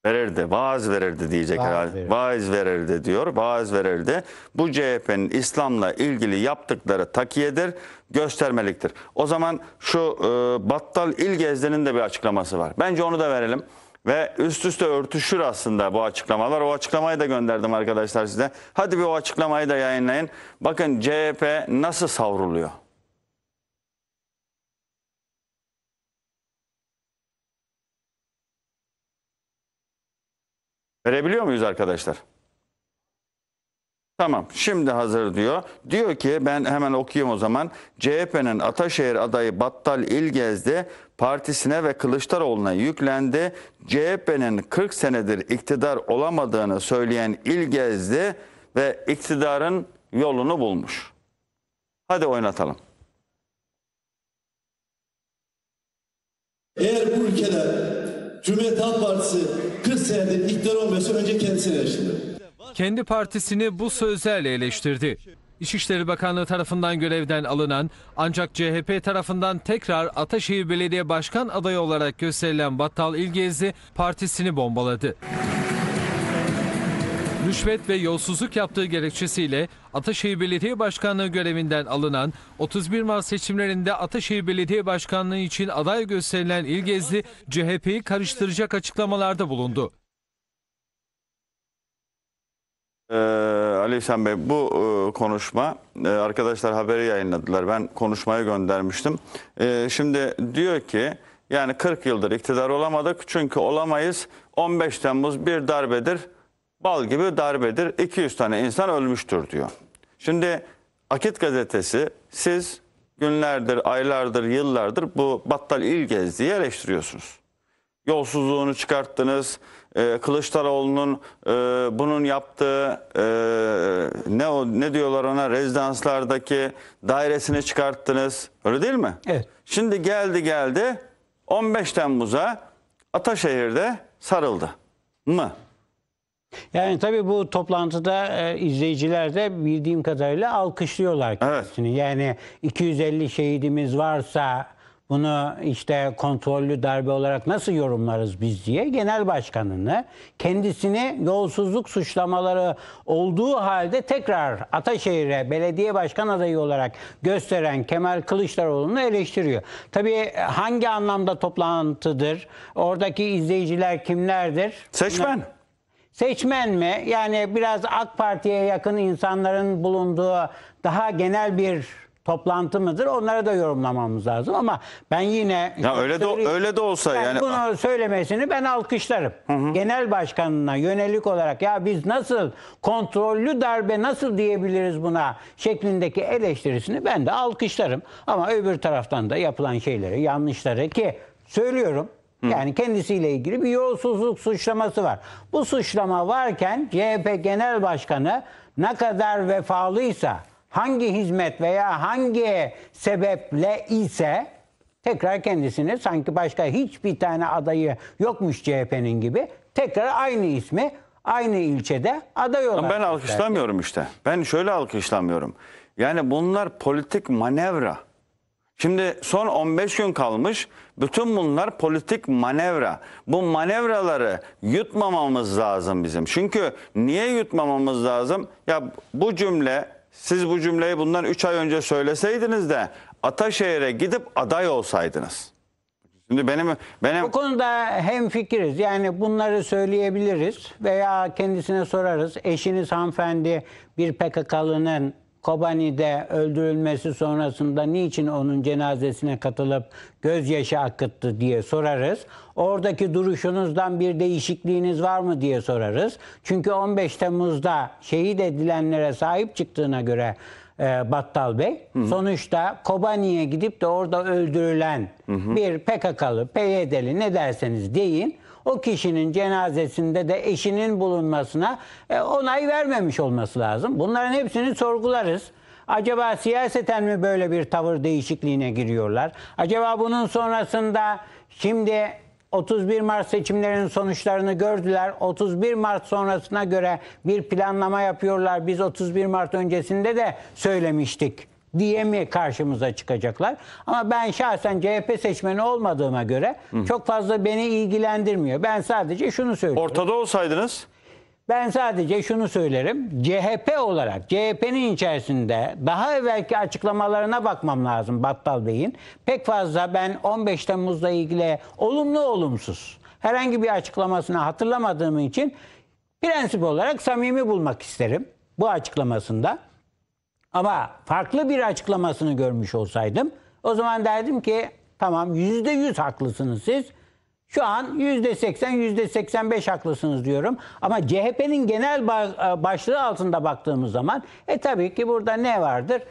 verirdi, vaaz verirdi diyecek vaaz herhalde. Verir. Vaiz verirdi diyor, vaaz verirdi. Bu CHP'nin İslam'la ilgili yaptıkları takiyedir, göstermeliktir. O zaman şu e, Battal İlgezli'nin de bir açıklaması var. Bence onu da verelim. Ve üst üste örtüşür aslında bu açıklamalar. O açıklamayı da gönderdim arkadaşlar size. Hadi bir o açıklamayı da yayınlayın. Bakın CHP nasıl savruluyor? Verebiliyor muyuz arkadaşlar? Tamam şimdi hazır diyor. Diyor ki ben hemen okuyayım o zaman. CHP'nin Ataşehir adayı Battal İlgez'de partisine ve Kılıçdaroğlu'na yüklendi. CHP'nin 40 senedir iktidar olamadığını söyleyen İlgez'de ve iktidarın yolunu bulmuş. Hadi oynatalım. Eğer bu ülkede Cumhuriyet Halk Partisi 40 senedir iktidar olmuyorsa önce kendisini yaşanır kendi partisini bu sözlerle eleştirdi. İçişleri Bakanlığı tarafından görevden alınan ancak CHP tarafından tekrar Ataşehir Belediye Başkan adayı olarak gösterilen Battal İlgezli partisini bombaladı. Rüşvet ve yolsuzluk yaptığı gerekçesiyle Ataşehir Belediye Başkanlığı görevinden alınan 31 Mart seçimlerinde Ataşehir Belediye Başkanlığı için aday gösterilen İlgezli CHP'yi karıştıracak açıklamalarda bulundu. Ee, Ali İhsan Bey bu e, konuşma e, arkadaşlar haberi yayınladılar ben konuşmayı göndermiştim. E, şimdi diyor ki yani 40 yıldır iktidar olamadık çünkü olamayız 15 Temmuz bir darbedir bal gibi darbedir 200 tane insan ölmüştür diyor. Şimdi Akit gazetesi siz günlerdir aylardır yıllardır bu battal il gezdiği eleştiriyorsunuz. Yolsuzluğunu çıkarttınız ee, Kılıçdaroğlu'nun e, bunun yaptığı e, ne o ne diyorlar ona rezidanslardaki dairesini çıkarttınız. Öyle değil mi? Evet. Şimdi geldi geldi 15 Temmuz'a Ataşehir'de sarıldı mı? Yani tabii bu toplantıda e, izleyiciler de bildiğim kadarıyla alkışlıyorlar kendisini. Evet. Yani 250 şehidimiz varsa bunu işte kontrollü darbe olarak nasıl yorumlarız biz diye genel başkanını kendisini yolsuzluk suçlamaları olduğu halde tekrar Ataşehir'e belediye başkan adayı olarak gösteren Kemal Kılıçdaroğlu'nu eleştiriyor. Tabii hangi anlamda toplantıdır? Oradaki izleyiciler kimlerdir? Seçmen. Seçmen mi? Yani biraz AK Parti'ye yakın insanların bulunduğu daha genel bir toplantı mıdır? Onlara da yorumlamamız lazım ama ben yine ya öyle de öyle de olsa ben yani bunu söylemesini ben alkışlarım. Hı hı. Genel başkanına yönelik olarak ya biz nasıl kontrollü darbe nasıl diyebiliriz buna şeklindeki eleştirisini ben de alkışlarım. Ama öbür taraftan da yapılan şeyleri, yanlışları ki söylüyorum yani kendisiyle ilgili bir yolsuzluk suçlaması var. Bu suçlama varken CHP Genel Başkanı ne kadar vefalıysa hangi hizmet veya hangi sebeple ise tekrar kendisini sanki başka hiçbir tane adayı yokmuş CHP'nin gibi tekrar aynı ismi aynı ilçede aday olarak. ben alkışlamıyorum işte. Ben şöyle alkışlamıyorum. Yani bunlar politik manevra. Şimdi son 15 gün kalmış. Bütün bunlar politik manevra. Bu manevraları yutmamamız lazım bizim. Çünkü niye yutmamamız lazım? Ya bu cümle siz bu cümleyi bundan 3 ay önce söyleseydiniz de Ataşehir'e gidip aday olsaydınız. Şimdi benim benim Bu konuda hem fikiriz. Yani bunları söyleyebiliriz veya kendisine sorarız. Eşiniz hanımefendi bir PKK'lının Kobani'de öldürülmesi sonrasında niçin onun cenazesine katılıp gözyaşı akıttı diye sorarız. Oradaki duruşunuzdan bir değişikliğiniz var mı diye sorarız. Çünkü 15 Temmuz'da şehit edilenlere sahip çıktığına göre e, Battal Bey. Hı hı. Sonuçta Kobani'ye gidip de orada öldürülen hı hı. bir PKK'lı, PYD'li ne derseniz deyin o kişinin cenazesinde de eşinin bulunmasına e, onay vermemiş olması lazım. Bunların hepsini sorgularız. Acaba siyaseten mi böyle bir tavır değişikliğine giriyorlar? Acaba bunun sonrasında şimdi 31 Mart seçimlerinin sonuçlarını gördüler. 31 Mart sonrasına göre bir planlama yapıyorlar. Biz 31 Mart öncesinde de söylemiştik diye mi karşımıza çıkacaklar? Ama ben şahsen CHP seçmeni olmadığıma göre Hı. çok fazla beni ilgilendirmiyor. Ben sadece şunu söylüyorum. Ortada olsaydınız ben sadece şunu söylerim. CHP olarak, CHP'nin içerisinde daha evvelki açıklamalarına bakmam lazım Battal Bey'in. Pek fazla ben 15 Temmuz'la ilgili olumlu olumsuz herhangi bir açıklamasını hatırlamadığım için prensip olarak samimi bulmak isterim bu açıklamasında. Ama farklı bir açıklamasını görmüş olsaydım o zaman derdim ki tamam yüzde yüz haklısınız siz şu an %80, %85 haklısınız diyorum. Ama CHP'nin genel e, başlığı altında baktığımız zaman e tabii ki burada ne vardır?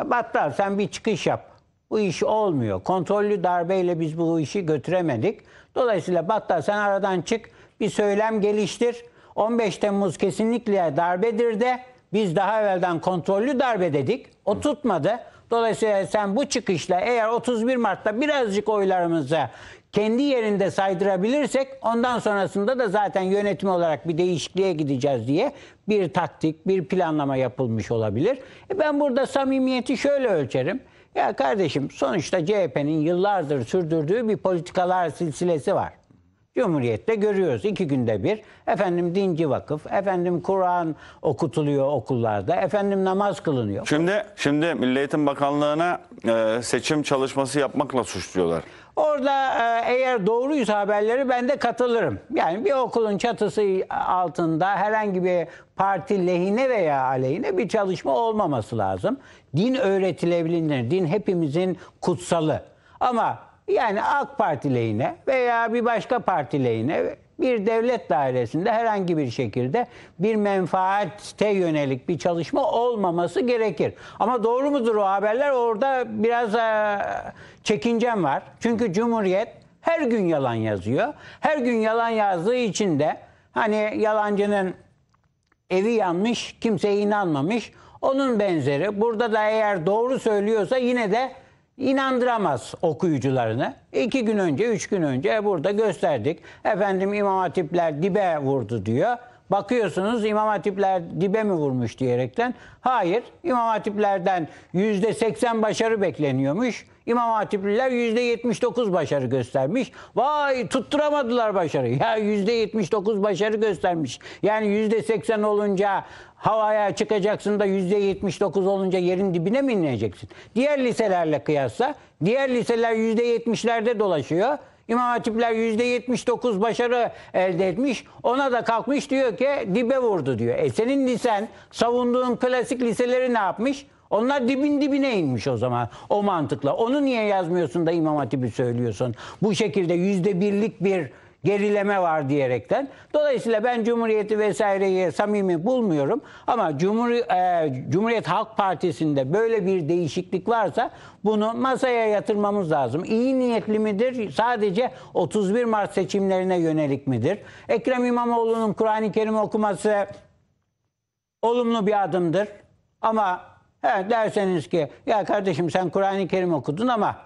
E, Battal sen bir çıkış yap. Bu iş olmuyor. Kontrollü darbeyle biz bu işi götüremedik. Dolayısıyla Battal sen aradan çık. Bir söylem geliştir. 15 Temmuz kesinlikle darbedir de biz daha evvelden kontrollü darbe dedik. O tutmadı. Dolayısıyla sen bu çıkışla eğer 31 Mart'ta birazcık oylarımıza kendi yerinde saydırabilirsek ondan sonrasında da zaten yönetim olarak bir değişikliğe gideceğiz diye bir taktik, bir planlama yapılmış olabilir. E ben burada samimiyeti şöyle ölçerim. Ya kardeşim sonuçta CHP'nin yıllardır sürdürdüğü bir politikalar silsilesi var. Cumhuriyette görüyoruz iki günde bir efendim dinci vakıf, efendim Kur'an okutuluyor okullarda, efendim namaz kılınıyor. Şimdi şimdi Milli Eğitim Bakanlığı'na e, seçim çalışması yapmakla suçluyorlar. Orada e, eğer doğruysa haberleri ben de katılırım. Yani bir okulun çatısı altında herhangi bir parti lehine veya aleyhine bir çalışma olmaması lazım. Din öğretilebilir. Din hepimizin kutsalı. Ama yani AK Parti lehine veya bir başka parti lehine bir devlet dairesinde herhangi bir şekilde bir menfaate yönelik bir çalışma olmaması gerekir. Ama doğru mudur o haberler? Orada biraz e, çekincem var. Çünkü Cumhuriyet her gün yalan yazıyor. Her gün yalan yazdığı için de hani yalancının evi yanmış, kimseye inanmamış. Onun benzeri. Burada da eğer doğru söylüyorsa yine de inandıramaz okuyucularını. İki gün önce, üç gün önce burada gösterdik. Efendim İmam Hatipler dibe vurdu diyor. Bakıyorsunuz İmam Hatipler dibe mi vurmuş diyerekten. Hayır, İmam Hatiplerden yüzde seksen başarı bekleniyormuş. İmam Hatipliler yüzde yetmiş dokuz başarı göstermiş. Vay tutturamadılar başarı. Ya yüzde yetmiş dokuz başarı göstermiş. Yani yüzde seksen olunca Havaya çıkacaksın da yüzde %79 olunca yerin dibine mi ineceksin? Diğer liselerle kıyasla diğer liseler yüzde %70'lerde dolaşıyor. İmam Hatipler %79 başarı elde etmiş. Ona da kalkmış diyor ki dibe vurdu diyor. E senin lisen savunduğun klasik liseleri ne yapmış? Onlar dibin dibine inmiş o zaman o mantıkla. Onu niye yazmıyorsun da İmam Hatip'i söylüyorsun? Bu şekilde yüzde birlik bir gerileme var diyerekten. Dolayısıyla ben Cumhuriyeti vesaireyi samimi bulmuyorum ama Cumhur, e, Cumhuriyet Halk Partisi'nde böyle bir değişiklik varsa bunu masaya yatırmamız lazım. İyi niyetli midir? Sadece 31 Mart seçimlerine yönelik midir? Ekrem İmamoğlu'nun Kur'an-ı Kerim okuması olumlu bir adımdır. Ama he, derseniz ki ya kardeşim sen Kur'an-ı Kerim okudun ama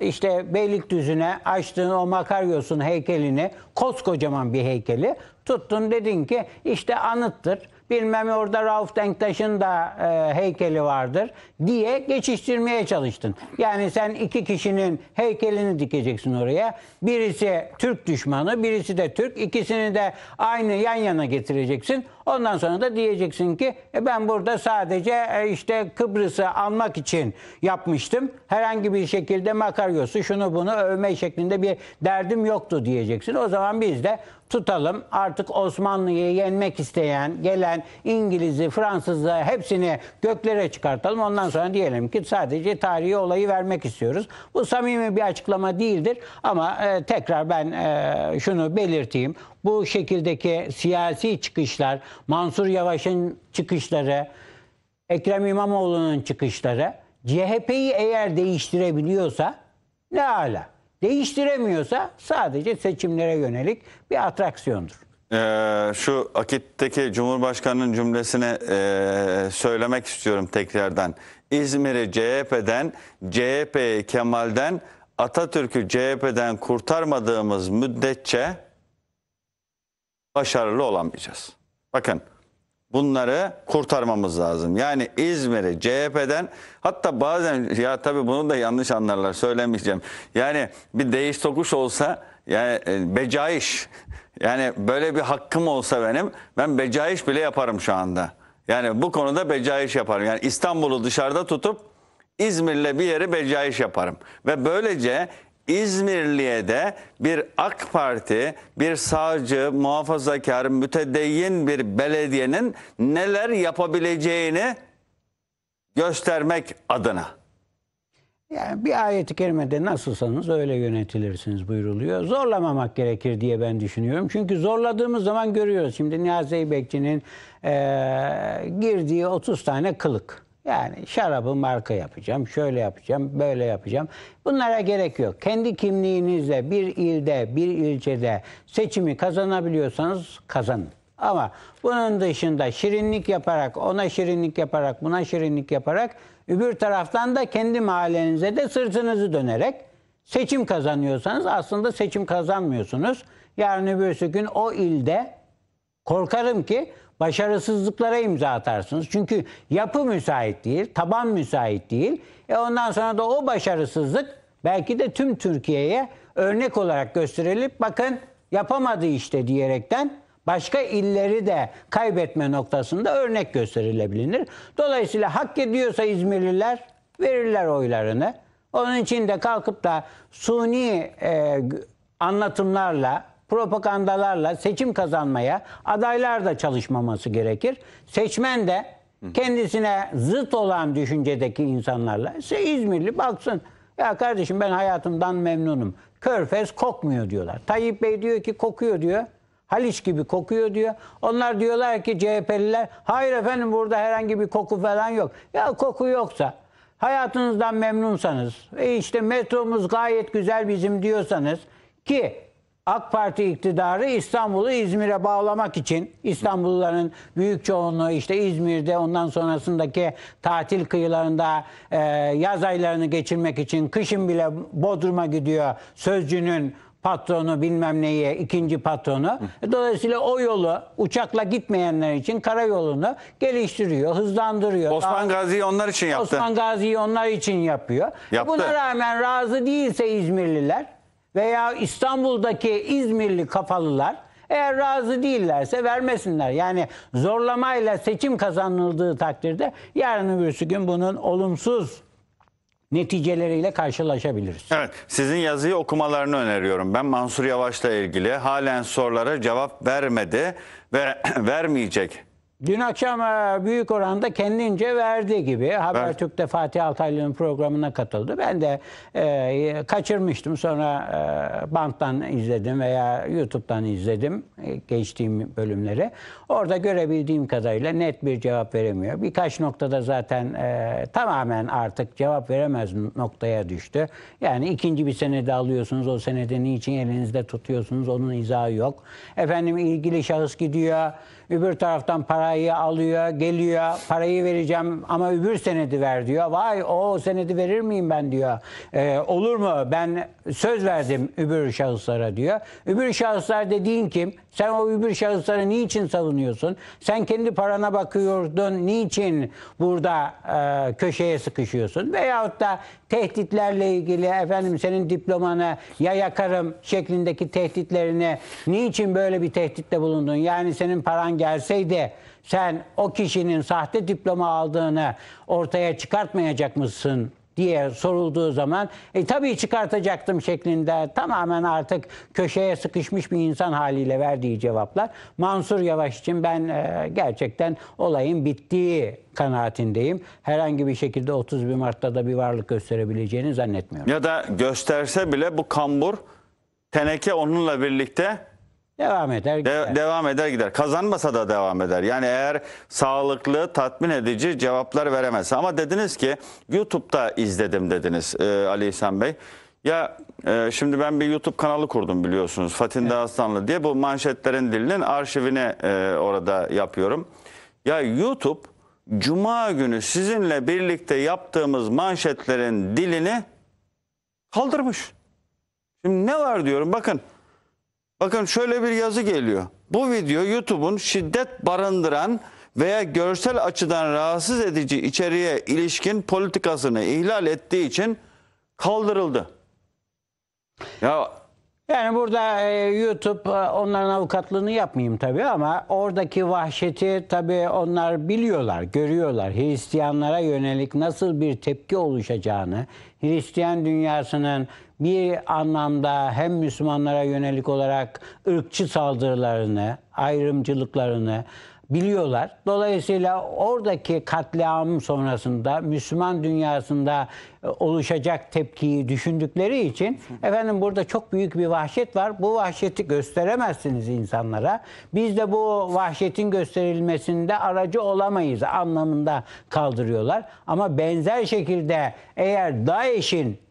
işte Beylikdüzü'ne açtığın o Makaryos'un heykelini, koskocaman bir heykeli tuttun dedin ki işte anıttır bilmem orada Rauf Denktaş'ın da e, heykeli vardır diye geçiştirmeye çalıştın. Yani sen iki kişinin heykelini dikeceksin oraya. Birisi Türk düşmanı, birisi de Türk. İkisini de aynı yan yana getireceksin. Ondan sonra da diyeceksin ki e, ben burada sadece e, işte Kıbrıs'ı almak için yapmıştım. Herhangi bir şekilde makaryosu şunu bunu övme şeklinde bir derdim yoktu diyeceksin. O zaman biz de tutalım. Artık Osmanlı'yı yenmek isteyen, gelen İngiliz'i, Fransız'ı hepsini göklere çıkartalım. Ondan sonra diyelim ki sadece tarihi olayı vermek istiyoruz. Bu samimi bir açıklama değildir ama e, tekrar ben e, şunu belirteyim. Bu şekildeki siyasi çıkışlar, Mansur Yavaş'ın çıkışları, Ekrem İmamoğlu'nun çıkışları CHP'yi eğer değiştirebiliyorsa ne ala değiştiremiyorsa sadece seçimlere yönelik bir atraksiyondur. Ee, şu akitteki Cumhurbaşkanı'nın cümlesini e, söylemek istiyorum tekrardan. İzmir'i CHP'den, CHP'yi Kemal'den, Atatürk'ü CHP'den kurtarmadığımız müddetçe başarılı olamayacağız. Bakın bunları kurtarmamız lazım. Yani İzmir'i CHP'den hatta bazen ya tabii bunu da yanlış anlarlar söylemeyeceğim. Yani bir değiş tokuş olsa yani e, becaiş yani böyle bir hakkım olsa benim ben becaiş bile yaparım şu anda. Yani bu konuda becaiş yaparım. Yani İstanbul'u dışarıda tutup İzmir'le bir yeri becaiş yaparım. Ve böylece İzmirli'ye de bir AK Parti, bir sağcı, muhafazakar, mütedeyyin bir belediyenin neler yapabileceğini göstermek adına. Yani bir ayet-i kerimede nasılsanız öyle yönetilirsiniz buyuruluyor. Zorlamamak gerekir diye ben düşünüyorum. Çünkü zorladığımız zaman görüyoruz. Şimdi Niyazi Bekçi'nin e, girdiği 30 tane kılık. Yani şarabı marka yapacağım, şöyle yapacağım, böyle yapacağım. Bunlara gerek yok. Kendi kimliğinizle bir ilde, bir ilçede seçimi kazanabiliyorsanız kazanın. Ama bunun dışında şirinlik yaparak, ona şirinlik yaparak, buna şirinlik yaparak öbür taraftan da kendi mahallenize de sırtınızı dönerek seçim kazanıyorsanız aslında seçim kazanmıyorsunuz. Yarın öbürsü gün o ilde korkarım ki başarısızlıklara imza atarsınız. Çünkü yapı müsait değil, taban müsait değil. E ondan sonra da o başarısızlık belki de tüm Türkiye'ye örnek olarak gösterilip bakın yapamadı işte diyerekten başka illeri de kaybetme noktasında örnek gösterilebilir. Dolayısıyla hak ediyorsa İzmirliler verirler oylarını. Onun için de kalkıp da suni e, anlatımlarla propagandalarla seçim kazanmaya adaylar da çalışmaması gerekir. Seçmen de kendisine zıt olan düşüncedeki insanlarla. ise İzmirli baksın ya kardeşim ben hayatımdan memnunum. Körfez kokmuyor diyorlar. Tayyip Bey diyor ki kokuyor diyor. Haliç gibi kokuyor diyor. Onlar diyorlar ki CHP'liler hayır efendim burada herhangi bir koku falan yok. Ya koku yoksa hayatınızdan memnunsanız, e, işte metromuz gayet güzel bizim diyorsanız ki AK Parti iktidarı İstanbul'u İzmir'e bağlamak için İstanbulluların büyük çoğunluğu işte İzmir'de ondan sonrasındaki tatil kıyılarında e, yaz aylarını geçirmek için kışın bile Bodrum'a gidiyor sözcünün patronu bilmem neye ikinci patronu. Dolayısıyla o yolu uçakla gitmeyenler için karayolunu geliştiriyor, hızlandırıyor. Osman Gazi onlar için yaptı. Osman Gazi onlar için yapıyor. E, yaptı. Buna rağmen razı değilse İzmirliler veya İstanbul'daki İzmirli kafalılar eğer razı değillerse vermesinler. Yani zorlamayla seçim kazanıldığı takdirde yarın öbürsü gün bunun olumsuz neticeleriyle karşılaşabiliriz. Evet, sizin yazıyı okumalarını öneriyorum. Ben Mansur Yavaş'la ilgili halen sorulara cevap vermedi ve vermeyecek Dün akşam e, büyük oranda kendince verdi gibi Habertürk'te Fatih Altaylı'nın programına katıldı. Ben de e, kaçırmıştım sonra e, banttan izledim veya YouTube'dan izledim e, geçtiğim bölümleri. Orada görebildiğim kadarıyla net bir cevap veremiyor. Birkaç noktada zaten e, tamamen artık cevap veremez noktaya düştü. Yani ikinci bir senede alıyorsunuz o senede niçin elinizde tutuyorsunuz onun izahı yok. Efendim ilgili şahıs gidiyor Öbür taraftan parayı alıyor, geliyor. Parayı vereceğim ama öbür senedi ver diyor. Vay o senedi verir miyim ben diyor. E, olur mu? Ben söz verdim öbür şahıslara diyor. Öbür şahıslar dediğin kim? Sen o öbür şahısları niçin savunuyorsun? Sen kendi parana bakıyordun. Niçin burada e, köşeye sıkışıyorsun? Veyahut da tehditlerle ilgili efendim senin diplomanı ya yakarım şeklindeki tehditlerini niçin böyle bir tehditte bulundun? Yani senin paran gelseydi sen o kişinin sahte diploma aldığını ortaya çıkartmayacak mısın diye sorulduğu zaman e tabii çıkartacaktım şeklinde tamamen artık köşeye sıkışmış bir insan haliyle verdiği cevaplar. Mansur Yavaş için ben e, gerçekten olayın bittiği kanaatindeyim. Herhangi bir şekilde 31 Mart'ta da bir varlık gösterebileceğini zannetmiyorum. Ya da gösterse bile bu kambur teneke onunla birlikte Devam eder gider. De, devam eder gider. Kazanmasa da devam eder. Yani eğer sağlıklı, tatmin edici cevaplar veremezse. Ama dediniz ki YouTube'da izledim dediniz e, Ali İhsan Bey. Ya e, şimdi ben bir YouTube kanalı kurdum biliyorsunuz. Fatin evet. Dağıstanlı diye bu manşetlerin dilinin arşivini e, orada yapıyorum. Ya YouTube Cuma günü sizinle birlikte yaptığımız manşetlerin dilini kaldırmış. Şimdi ne var diyorum bakın. Bakın şöyle bir yazı geliyor. Bu video YouTube'un şiddet barındıran veya görsel açıdan rahatsız edici içeriğe ilişkin politikasını ihlal ettiği için kaldırıldı. Ya yani burada e, YouTube e, onların avukatlığını yapmayayım tabii ama oradaki vahşeti tabii onlar biliyorlar, görüyorlar. Hristiyanlara yönelik nasıl bir tepki oluşacağını, Hristiyan dünyasının bir anlamda hem Müslümanlara yönelik olarak ırkçı saldırılarını, ayrımcılıklarını biliyorlar. Dolayısıyla oradaki katliam sonrasında Müslüman dünyasında e, oluşacak tepkiyi düşündükleri için efendim burada çok büyük bir vahşet var. Bu vahşeti gösteremezsiniz insanlara. Biz de bu vahşetin gösterilmesinde aracı olamayız anlamında kaldırıyorlar. Ama benzer şekilde eğer DAEŞ'in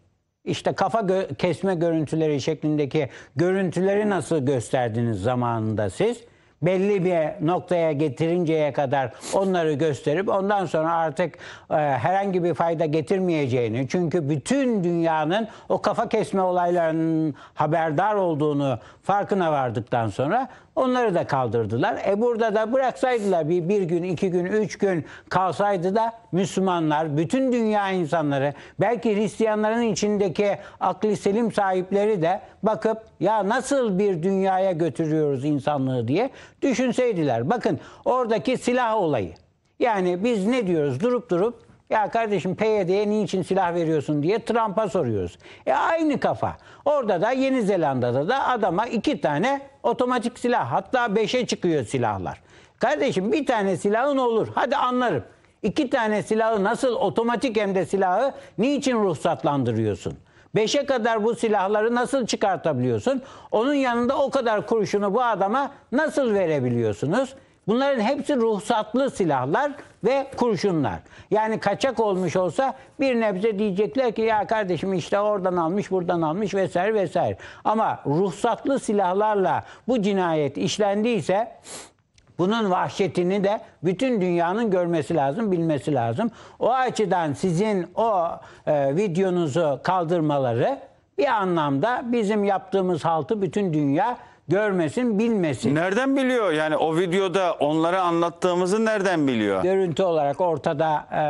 işte kafa gö kesme görüntüleri şeklindeki görüntüleri nasıl gösterdiniz zamanında siz? Belli bir noktaya getirinceye kadar onları gösterip ondan sonra artık e, herhangi bir fayda getirmeyeceğini çünkü bütün dünyanın o kafa kesme olaylarının haberdar olduğunu farkına vardıktan sonra Onları da kaldırdılar. E burada da bıraksaydılar bir, bir gün, iki gün, üç gün kalsaydı da Müslümanlar, bütün dünya insanları, belki Hristiyanların içindeki akli selim sahipleri de bakıp ya nasıl bir dünyaya götürüyoruz insanlığı diye düşünseydiler. Bakın oradaki silah olayı. Yani biz ne diyoruz durup durup ya kardeşim PYD'ye niçin silah veriyorsun diye Trump'a soruyoruz. E aynı kafa. Orada da Yeni Zelanda'da da adama iki tane otomatik silah. Hatta beşe çıkıyor silahlar. Kardeşim bir tane silahın olur. Hadi anlarım. İki tane silahı nasıl otomatik hem de silahı niçin ruhsatlandırıyorsun? Beşe kadar bu silahları nasıl çıkartabiliyorsun? Onun yanında o kadar kurşunu bu adama nasıl verebiliyorsunuz? Bunların hepsi ruhsatlı silahlar ve kurşunlar. Yani kaçak olmuş olsa bir nebze diyecekler ki ya kardeşim işte oradan almış buradan almış vesaire vesaire. Ama ruhsatlı silahlarla bu cinayet işlendiyse bunun vahşetini de bütün dünyanın görmesi lazım, bilmesi lazım. O açıdan sizin o e, videonuzu kaldırmaları bir anlamda bizim yaptığımız haltı bütün dünya Görmesin, bilmesin. Nereden biliyor? Yani o videoda onlara anlattığımızı nereden biliyor? Görüntü olarak ortada e,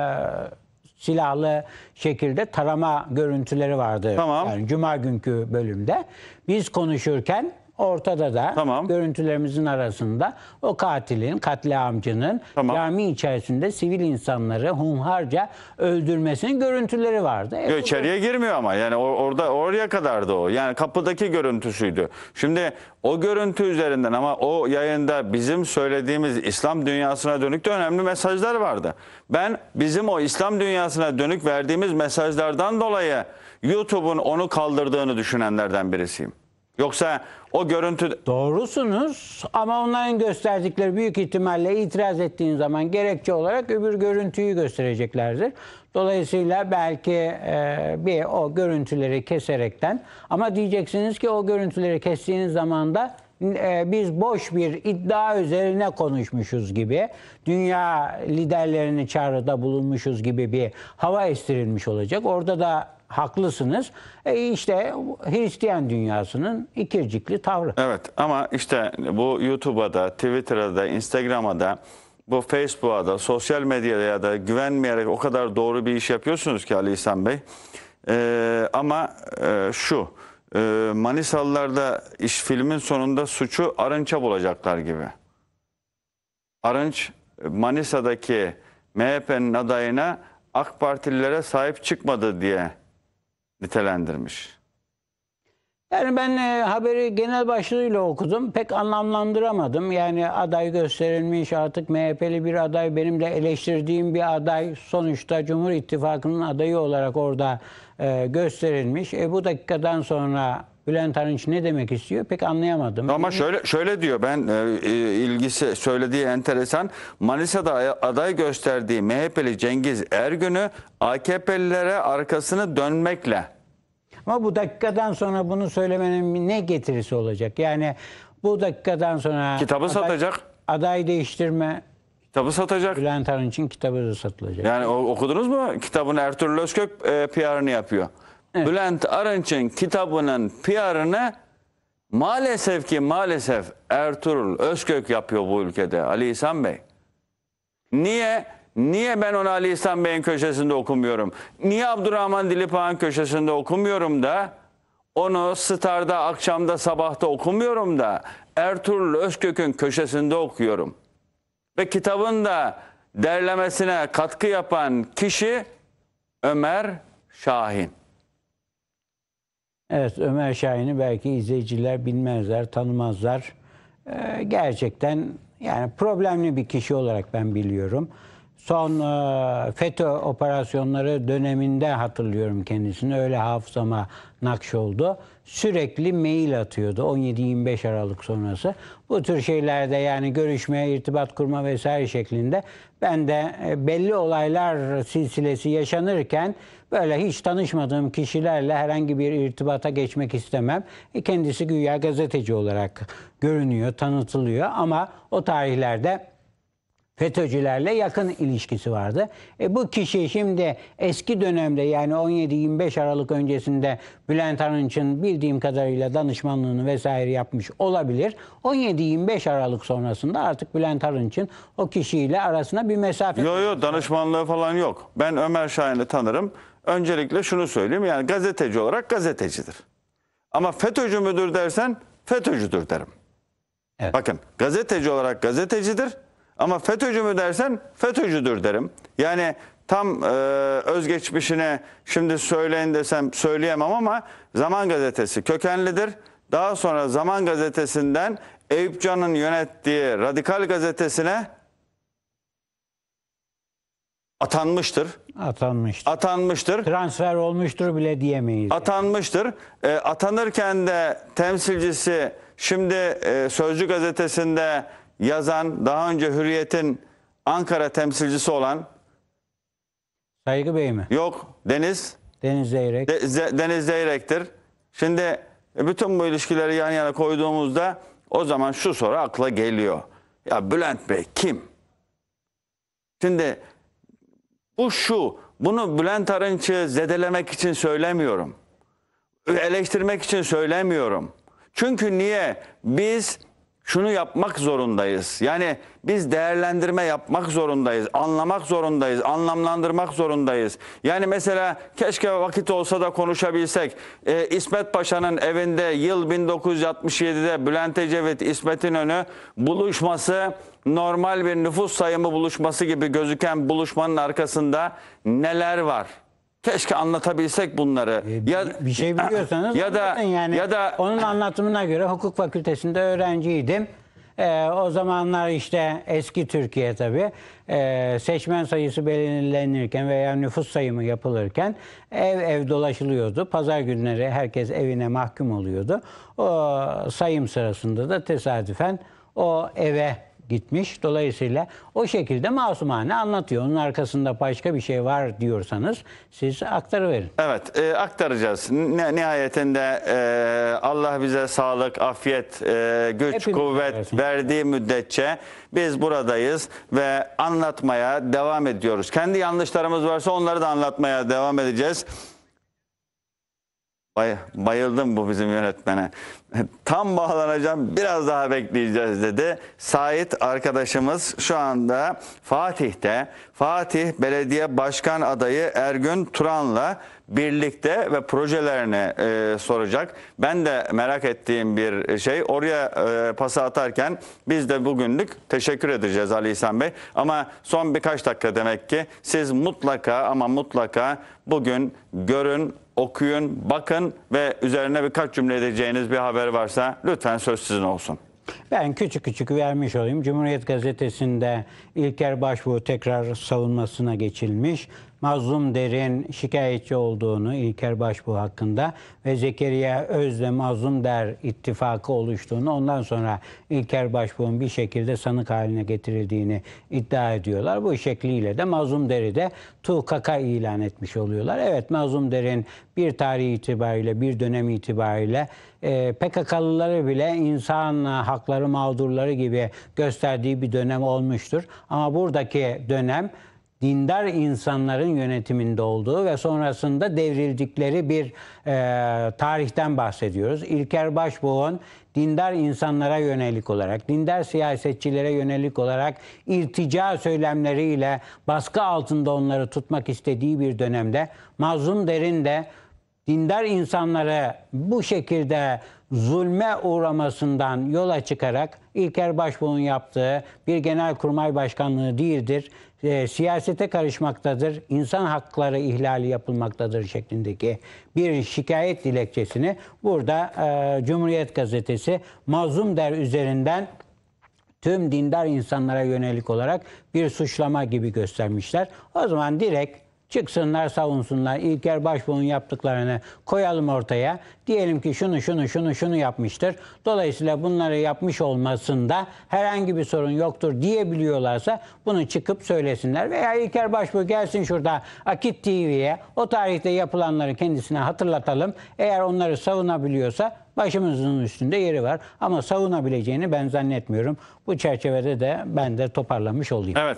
silahlı şekilde tarama görüntüleri vardı. Tamam. Yani cuma günkü bölümde. Biz konuşurken Ortada da Tamam. görüntülerimizin arasında o katilin, katliamcının Tamam. cami içerisinde sivil insanları hunharca öldürmesinin görüntüleri vardı. E, Yok, bu- girmiyor ama yani or- orada oraya kadardı o. Yani kapıdaki görüntüsüydü. Şimdi o görüntü üzerinden ama o yayında bizim söylediğimiz İslam dünyasına dönük de önemli mesajlar vardı. Ben bizim o İslam dünyasına dönük verdiğimiz mesajlardan dolayı YouTube'un onu kaldırdığını düşünenlerden birisiyim. Yoksa o görüntü... Doğrusunuz ama onların gösterdikleri büyük ihtimalle itiraz ettiğin zaman gerekçe olarak öbür görüntüyü göstereceklerdir. Dolayısıyla belki e, bir o görüntüleri keserekten ama diyeceksiniz ki o görüntüleri kestiğiniz zaman da e, biz boş bir iddia üzerine konuşmuşuz gibi, dünya liderlerini çağrıda bulunmuşuz gibi bir hava estirilmiş olacak. Orada da haklısınız. E işte Hristiyan dünyasının ikircikli tavrı. Evet ama işte bu YouTube'a da, Twitter'a da, Instagram'a da bu Facebook'a da, sosyal medyada ya da güvenmeyerek o kadar doğru bir iş yapıyorsunuz ki Ali İhsan Bey. Ee, ama e, şu, e, Manisalılarda iş filmin sonunda suçu Arınç'a bulacaklar gibi. Arınç, Manisa'daki MHP'nin adayına AK Partililere sahip çıkmadı diye nitelendirmiş. Yani ben e, haberi genel başlığıyla okudum. Pek anlamlandıramadım. Yani aday gösterilmiş artık MHP'li bir aday, benim de eleştirdiğim bir aday. Sonuçta Cumhur İttifakı'nın adayı olarak orada e, gösterilmiş. E, bu dakikadan sonra Bülent Arınç ne demek istiyor pek anlayamadım. Ama ee, şöyle şöyle diyor ben e, e ilgisi söylediği enteresan Manisa'da aday gösterdiği MHP'li Cengiz Ergün'ü AKP'lilere arkasını dönmekle. Ama bu dakikadan sonra bunu söylemenin ne getirisi olacak? Yani bu dakikadan sonra kitabı aday, satacak. Aday değiştirme Kitabı satacak. Bülent Arınç'ın kitabı da satılacak. Yani okudunuz mu? Kitabın Ertuğrul Özkök e, PR'ını yapıyor. Evet. Bülent Arınç'ın kitabının PR'ını maalesef ki maalesef Ertuğrul Özkök yapıyor bu ülkede Ali İhsan Bey. Niye? Niye ben onu Ali İhsan Bey'in köşesinde okumuyorum? Niye Abdurrahman Dilipak'ın köşesinde okumuyorum da onu Star'da, akşamda, sabahta okumuyorum da Ertuğrul Özkök'ün köşesinde okuyorum. Ve kitabın da derlemesine katkı yapan kişi Ömer Şahin. Evet Ömer Şahin'i belki izleyiciler bilmezler, tanımazlar. Ee, gerçekten yani problemli bir kişi olarak ben biliyorum. Son e, FETÖ operasyonları döneminde hatırlıyorum kendisini. Öyle hafızama Nakşoldu. Sürekli mail atıyordu 17-25 Aralık sonrası. Bu tür şeylerde yani görüşme, irtibat kurma vesaire şeklinde ben de e, belli olaylar silsilesi yaşanırken böyle hiç tanışmadığım kişilerle herhangi bir irtibata geçmek istemem. E kendisi güya gazeteci olarak görünüyor, tanıtılıyor ama o tarihlerde FETÖ'cülerle yakın ilişkisi vardı. E bu kişi şimdi eski dönemde yani 17-25 Aralık öncesinde Bülent Arınç'ın bildiğim kadarıyla danışmanlığını vesaire yapmış olabilir. 17-25 Aralık sonrasında artık Bülent Arınç'ın o kişiyle arasına bir mesafe... Yok yok danışmanlığı falan yok. Ben Ömer Şahin'i tanırım. Öncelikle şunu söyleyeyim yani gazeteci olarak gazetecidir. Ama FETÖ'cü müdür dersen FETÖ'cüdür derim. Evet. Bakın gazeteci olarak gazetecidir ama FETÖ'cü mü dersen FETÖ'cüdür derim. Yani tam e, özgeçmişine şimdi söyleyin desem söyleyemem ama Zaman Gazetesi kökenlidir. Daha sonra Zaman Gazetesi'nden Eyüp Can'ın yönettiği Radikal Gazetesi'ne atanmıştır. Atanmıştır. Atanmıştır. Transfer olmuştur bile diyemeyiz. Atanmıştır. E, atanırken de temsilcisi şimdi e, Sözcü Gazetesi'nde yazan, daha önce Hürriyet'in Ankara temsilcisi olan Saygı Bey mi? yok Deniz Deniz Zeyrek. De- Ze- Deniz Zeyrek'tir. Şimdi e, bütün bu ilişkileri yan yana koyduğumuzda o zaman şu soru akla geliyor. Ya Bülent Bey kim? Şimdi bu şu. Bunu Bülent Arınç'ı zedelemek için söylemiyorum. Eleştirmek için söylemiyorum. Çünkü niye? Biz şunu yapmak zorundayız. Yani biz değerlendirme yapmak zorundayız, anlamak zorundayız, anlamlandırmak zorundayız. Yani mesela keşke vakit olsa da konuşabilsek. Ee, İsmet Paşa'nın evinde yıl 1967'de Bülent Ecevit, İsmet İnönü buluşması normal bir nüfus sayımı buluşması gibi gözüken buluşmanın arkasında neler var? Keşke anlatabilsek bunları. E, ya bir şey biliyorsanız ya da yani ya da onun anlatımına göre hukuk fakültesinde öğrenciydim. Ee, o zamanlar işte eski Türkiye tabi e, seçmen sayısı belirlenirken veya nüfus sayımı yapılırken ev ev dolaşılıyordu. Pazar günleri herkes evine mahkum oluyordu. O sayım sırasında da tesadüfen o eve gitmiş. Dolayısıyla o şekilde masumane anlatıyor. Onun arkasında başka bir şey var diyorsanız siz aktarıverin. Evet e, aktaracağız. Ne, nihayetinde e, Allah bize sağlık, afiyet, e, güç, Hepimiz kuvvet versin. verdiği müddetçe biz buradayız ve anlatmaya devam ediyoruz. Kendi yanlışlarımız varsa onları da anlatmaya devam edeceğiz. Bay, bayıldım bu bizim yönetmene. Tam bağlanacağım biraz daha bekleyeceğiz dedi. Sait arkadaşımız şu anda Fatih'te. Fatih Belediye Başkan adayı Ergün Turan'la birlikte ve projelerini e, soracak. Ben de merak ettiğim bir şey oraya e, pası atarken biz de bugünlük teşekkür edeceğiz Ali İhsan Bey. Ama son birkaç dakika demek ki siz mutlaka ama mutlaka bugün görün, okuyun, bakın ve üzerine birkaç cümle edeceğiniz bir haber varsa lütfen söz sizin olsun. Ben küçük küçük vermiş olayım. Cumhuriyet Gazetesi'nde İlker Başbuğ tekrar savunmasına geçilmiş. Mazlum Der'in şikayetçi olduğunu İlker Başbuğ hakkında ve Zekeriya Özle Mazlum Der ittifakı oluştuğunu ondan sonra İlker Başbuğ'un bir şekilde sanık haline getirildiğini iddia ediyorlar. Bu şekliyle de Mazlum Der'i de TUKK ilan etmiş oluyorlar. Evet Mazlum Der'in bir tarih itibariyle, bir dönem itibariyle e, PKK'lıları bile insan hakları mağdurları gibi gösterdiği bir dönem olmuştur. Ama buradaki dönem dindar insanların yönetiminde olduğu ve sonrasında devrildikleri bir e, tarihten bahsediyoruz. İlker Başbuğ'un dindar insanlara yönelik olarak, dindar siyasetçilere yönelik olarak irtica söylemleriyle baskı altında onları tutmak istediği bir dönemde Mazlum Derin de dindar insanları bu şekilde zulme uğramasından yola çıkarak İlker Başbuğ'un yaptığı bir genel kurmay başkanlığı değildir e, siyasete karışmaktadır, insan hakları ihlali yapılmaktadır şeklindeki bir şikayet dilekçesini burada e, Cumhuriyet Gazetesi mazlum der üzerinden tüm dindar insanlara yönelik olarak bir suçlama gibi göstermişler. O zaman direkt Çıksınlar savunsunlar. İlker Başbuğ'un yaptıklarını koyalım ortaya. Diyelim ki şunu şunu şunu şunu yapmıştır. Dolayısıyla bunları yapmış olmasında herhangi bir sorun yoktur diyebiliyorlarsa bunu çıkıp söylesinler. Veya İlker Başbuğ gelsin şurada Akit TV'ye o tarihte yapılanları kendisine hatırlatalım. Eğer onları savunabiliyorsa başımızın üstünde yeri var. Ama savunabileceğini ben zannetmiyorum. Bu çerçevede de ben de toparlamış olayım. Evet.